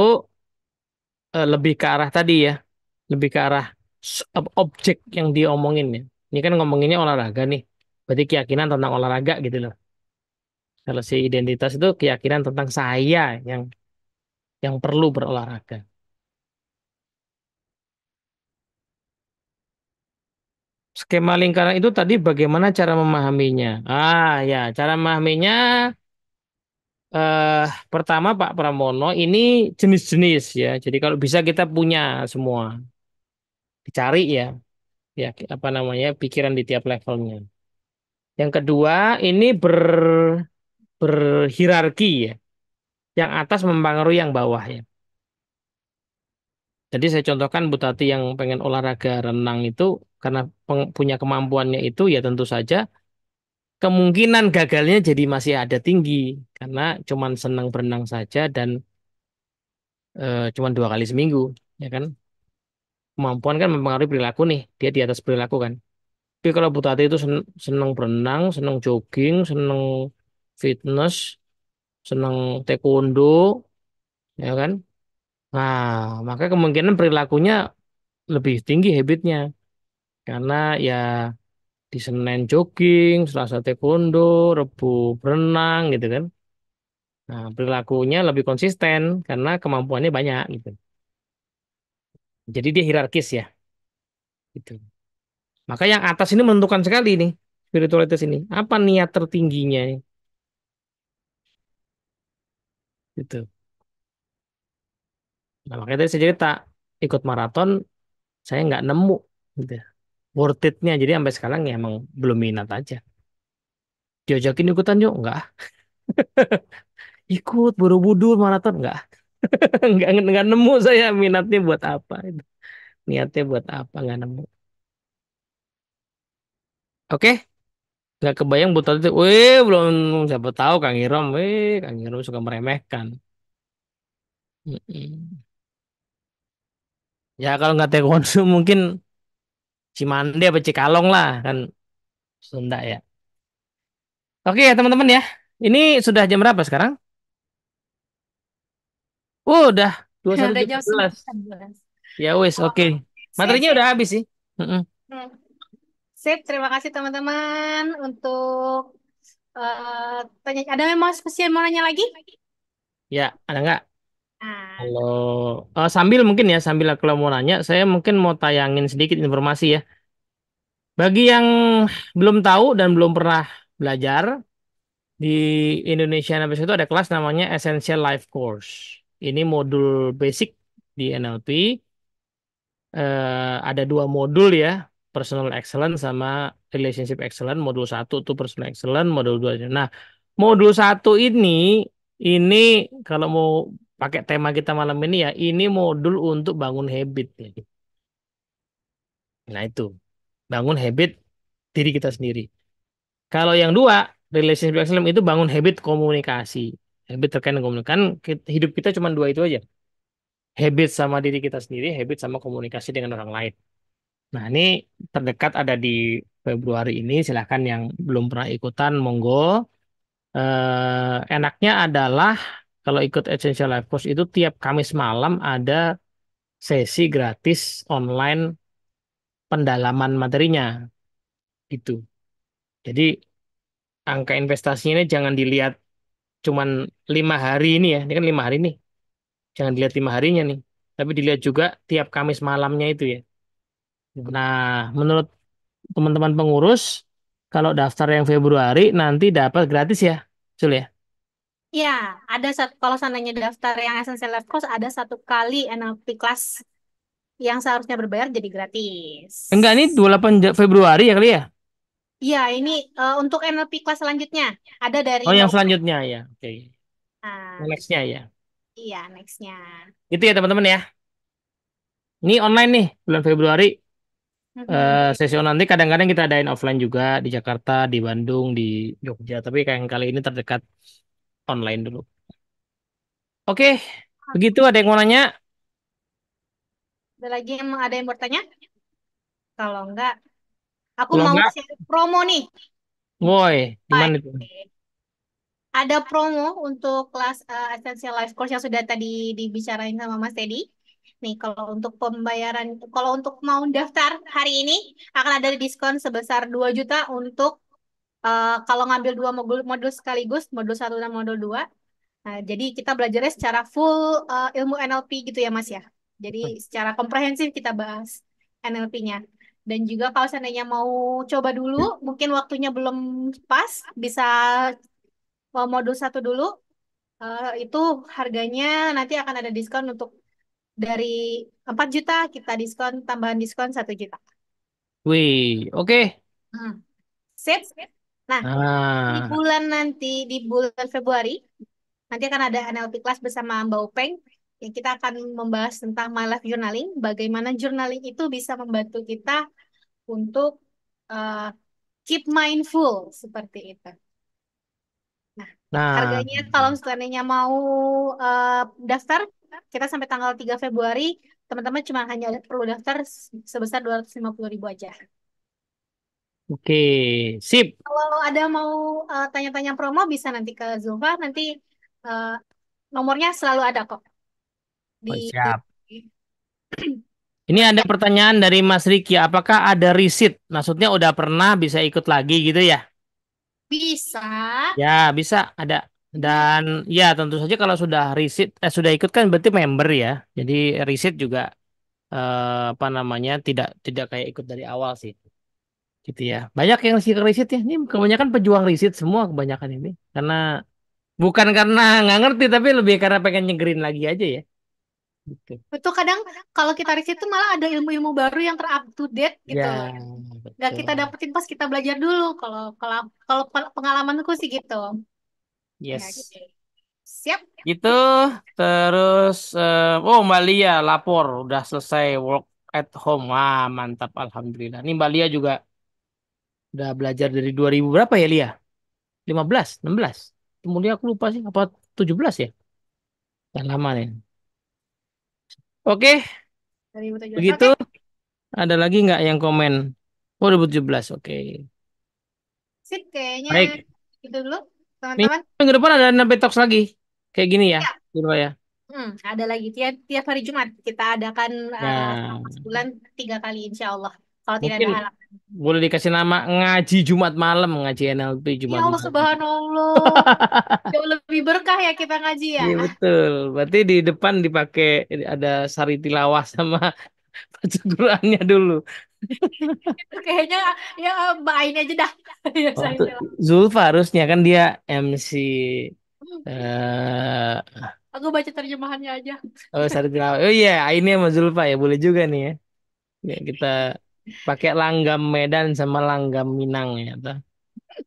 uh, lebih ke arah tadi ya, lebih ke arah objek yang diomongin ya. Ini kan ngomonginnya olahraga nih. Berarti keyakinan tentang olahraga gitu loh. Kalau si identitas itu keyakinan tentang saya yang yang perlu berolahraga. Skema lingkaran itu tadi bagaimana cara memahaminya? Ah ya, cara memahaminya eh, pertama Pak Pramono ini jenis-jenis ya. Jadi kalau bisa kita punya semua. Dicari ya. Ya apa namanya? pikiran di tiap levelnya. Yang kedua, ini ber berhierarki ya. Yang atas mempengaruhi yang bawah ya. Jadi saya contohkan Butati yang pengen olahraga renang itu karena punya kemampuannya itu ya tentu saja kemungkinan gagalnya jadi masih ada tinggi karena cuman senang berenang saja dan e, cuman dua kali seminggu ya kan kemampuan kan mempengaruhi perilaku nih dia di atas perilaku kan tapi kalau Butati itu senang berenang senang jogging senang fitness senang taekwondo ya kan nah maka kemungkinan perilakunya lebih tinggi habitnya karena ya di Senin jogging, Selasa taekwondo, Rebu berenang gitu kan. Nah, perilakunya lebih konsisten karena kemampuannya banyak gitu. Jadi dia hierarkis ya. Gitu. Maka yang atas ini menentukan sekali nih spiritualitas ini. Apa niat tertingginya nih? Gitu. Nah, makanya tadi saya cerita ikut maraton saya nggak nemu gitu worth it-nya. Jadi sampai sekarang ya emang belum minat aja. Diajakin ikutan yuk, enggak. Ikut Borobudur maraton enggak. enggak enggak nemu saya minatnya buat apa itu. Niatnya buat apa enggak nemu. Oke. Nggak kebayang buta itu. Wih, belum siapa tahu Kang Irom. Wih, Kang Irom suka meremehkan. Mm-mm. Ya kalau nggak taekwondo mungkin Cimande apa Cikalong lah kan Sunda ya. Oke ya teman-teman ya. Ini sudah jam berapa sekarang? Uh, udah dua satu jam Ya wes oh, oke. Okay. Materinya udah habis sih. Hmm. Sip, terima kasih teman-teman untuk uh, tanya. Ada memang spesial mau nanya lagi? Ya, ada nggak? Halo, ah. uh, eh, sambil mungkin ya, sambil kalau mau nanya, saya mungkin mau tayangin sedikit informasi ya. Bagi yang belum tahu dan belum pernah belajar, di Indonesia NLP itu ada kelas namanya Essential Life Course. Ini modul basic di NLP. Uh, eh, ada dua modul ya, Personal Excellence sama Relationship Excellence. Modul satu itu Personal Excellence, modul dua. Nah, modul satu ini, ini kalau mau pakai tema kita malam ini ya, ini modul untuk bangun habit. Nah itu, bangun habit diri kita sendiri. Kalau yang dua, relationship excellence itu bangun habit komunikasi. Habit terkait dengan komunikasi. Kan hidup kita cuma dua itu aja. Habit sama diri kita sendiri, habit sama komunikasi dengan orang lain. Nah ini terdekat ada di Februari ini, silahkan yang belum pernah ikutan, monggo. Eh, enaknya adalah kalau ikut Essential Life Course itu tiap Kamis malam ada sesi gratis online pendalaman materinya itu. Jadi angka investasinya ini jangan dilihat cuman lima hari ini ya, ini kan lima hari nih. Jangan dilihat lima harinya nih, tapi dilihat juga tiap Kamis malamnya itu ya. Hmm. Nah, menurut teman-teman pengurus, kalau daftar yang Februari nanti dapat gratis ya, Sul ya? Ya, ada satu kalau seandainya daftar yang Essential Life Course ada satu kali NLP kelas yang seharusnya berbayar jadi gratis. Enggak, ini 28 Februari ya kali ya? Iya, ini uh, untuk NLP kelas selanjutnya ada dari Oh, yang selanjutnya ya. Oke. Nah. Nextnya ya. iya nextnya. Itu ya teman-teman ya. Ini online nih bulan Februari. Uh, Eh, sesi nanti kadang-kadang kita adain offline juga di Jakarta, di Bandung, di Jogja. Tapi kayak yang kali ini terdekat online dulu. Oke, begitu ada yang mau nanya? Ada lagi yang ada yang bertanya? Kalau enggak, aku Kalau mau enggak, share promo nih. Woi, gimana itu? Ada promo untuk kelas uh, Essential Life Course yang sudah tadi dibicarain sama Mas Teddy. Nih, kalau untuk pembayaran, kalau untuk mau daftar hari ini akan ada diskon sebesar 2 juta untuk Eh, kalau ngambil dua modul, modul sekaligus, modul satu dan modul dua. Nah, jadi kita belajarnya secara full uh, ilmu NLP gitu ya Mas ya. Jadi hmm. secara komprehensif kita bahas NLP-nya. Dan juga kalau seandainya mau coba dulu, ya. mungkin waktunya belum pas, bisa uh, modul satu dulu. Uh, itu harganya nanti akan ada diskon untuk dari 4 juta kita diskon tambahan diskon satu juta. Wih, oke. Okay. Hmm. Sip, sip. Nah, di ah. bulan nanti, di bulan Februari, nanti akan ada NLP kelas bersama Mbak Upeng. yang kita akan membahas tentang My Life Journaling, bagaimana journaling itu bisa membantu kita untuk uh, keep mindful, seperti itu. Nah, nah. harganya kalau misalnya mau uh, daftar, kita sampai tanggal 3 Februari, teman-teman cuma hanya perlu daftar sebesar ribu aja. Oke, sip. Kalau ada mau tanya eh, tanya-tanya promo bisa nanti ke Zulfa, nanti uh, nomornya selalu ada kok. Di... Oh, siap. Ini ada pertanyaan dari Mas Riki, apakah ada riset? Maksudnya udah pernah bisa ikut lagi gitu ya? Bisa. Ya, bisa ada. Dan ya tentu saja kalau sudah riset, eh, sudah ikut kan berarti member ya. Jadi riset juga eh, apa namanya tidak tidak kayak ikut dari awal sih gitu ya. Banyak yang si riset ya. Ini kebanyakan pejuang riset semua kebanyakan ini. Karena bukan karena nggak ngerti tapi lebih karena pengen nyegerin lagi aja ya. Gitu. Betul kadang kalau kita riset itu malah ada ilmu-ilmu baru yang terup to ya, gitu. Ya, Gak kita dapetin pas kita belajar dulu kalau kalau kalau pengalamanku sih gitu. Ya, yes. Ya, gitu. Siap. Gitu. Terus uh, oh Mbak Lia lapor udah selesai work at home. Wah, mantap alhamdulillah. nih Mbak Lia juga udah belajar dari 2000 berapa ya Lia? 15, 16. Kemudian aku lupa sih apa 17 ya? Dan lama nih. Oke. Okay. Begitu. Okay. Ada lagi nggak yang komen? Oh, 2017. Oke. Okay. Sip, kayaknya Baik. itu dulu, teman-teman. Minggu depan ada enam Talks lagi. Kayak gini ya, ya. ya. Hmm, ada lagi tiap tiap hari Jumat kita adakan eh, ya. uh, tiga kali insya Allah kalau tidak ada halangan. Boleh dikasih nama ngaji Jumat malam, ngaji NLP Jumat. Ya Allah subhanallah. Jauh lebih berkah ya kita ngaji ya. Iya betul. Berarti di depan dipakai ada sari tilawah sama baca Qurannya dulu. itu kayaknya ya Mbak aja dah. ya, oh, Zulfa harusnya kan dia MC uh, eh, Aku baca terjemahannya aja. Oh, Sari Tilawah. Oh iya, ini sama Zulfa ya, boleh juga nih ya. Ya, kita Pakai langgam Medan sama langgam Minang ya tuh.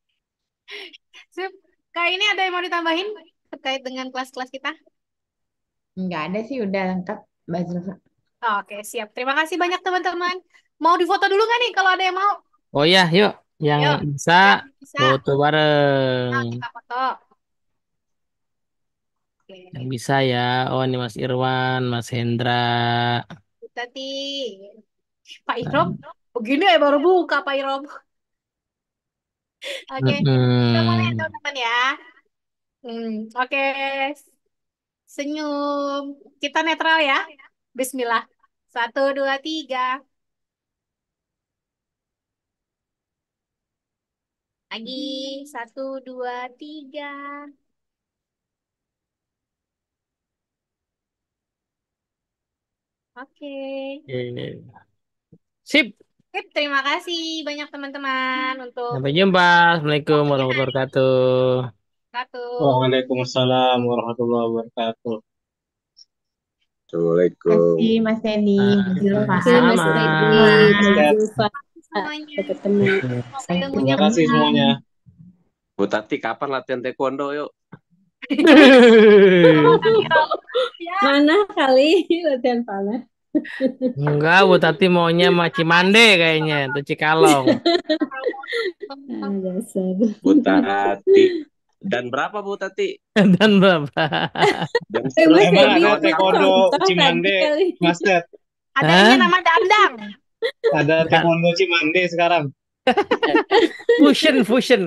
Sip. Kak ini ada yang mau ditambahin terkait dengan kelas-kelas kita? Enggak ada sih, udah lengkap Mbak Zulfa. Oke, siap. Terima kasih banyak teman-teman. Mau difoto dulu nggak nih kalau ada yang mau? Oh iya, yuk. Yang yuk. bisa, bisa. foto bareng. Nah, kita foto. Oke. Yang bisa ya. Oh, ini Mas Irwan, Mas Hendra. Tati. Pak Irom begini oh, ya baru buka Pak Irom oke okay. kita mulai teman-teman ya hmm, oke senyum kita netral ya Bismillah satu dua tiga lagi satu dua tiga Oke. Okay. yeah. Sip. Sip, terima kasih banyak teman-teman untuk Sampai jumpa. Assalamualaikum warahmatullahi wabarakatuh. Waalaikumsalam warahmatullahi wabarakatuh. Assalamualaikum. Terima kasih Mas Denny. Ah, terima kasih Terima kasih semuanya. Bu Tati kapan latihan taekwondo yuk? Mana kali latihan panas? Enggak, Bu Tati maunya Maci Mande kayaknya, itu Cikalong. Bu Tati. Dan berapa Bu Tati? Dan berapa? Dan berapa? Taekwondo Cimande, Master. Ada yang nama Dandang. Ada Taekwondo Cimande sekarang. fusion, fusion.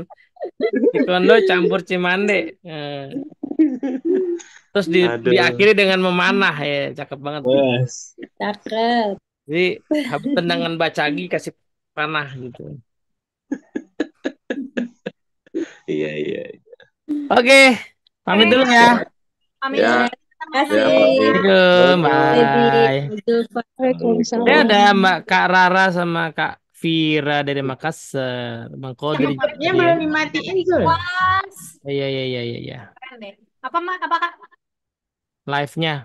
Taekwondo campur Cimande. Eh. Terus di, diakhiri dengan memanah ya, cakep banget. Yes. Cakep. Jadi habis tendangan bacagi kasih panah gitu. Iya, iya iya. Oke, pamit dulu ya. Pamit ya. Terima ya, kasih. Ya, ada Mbak Kak Rara sama Kak Vira dari Makassar, Bang Kodri. Ya, belum dimatiin, tuh. Iya, iya, iya, iya. iya. Apa mak Apa, kak live-nya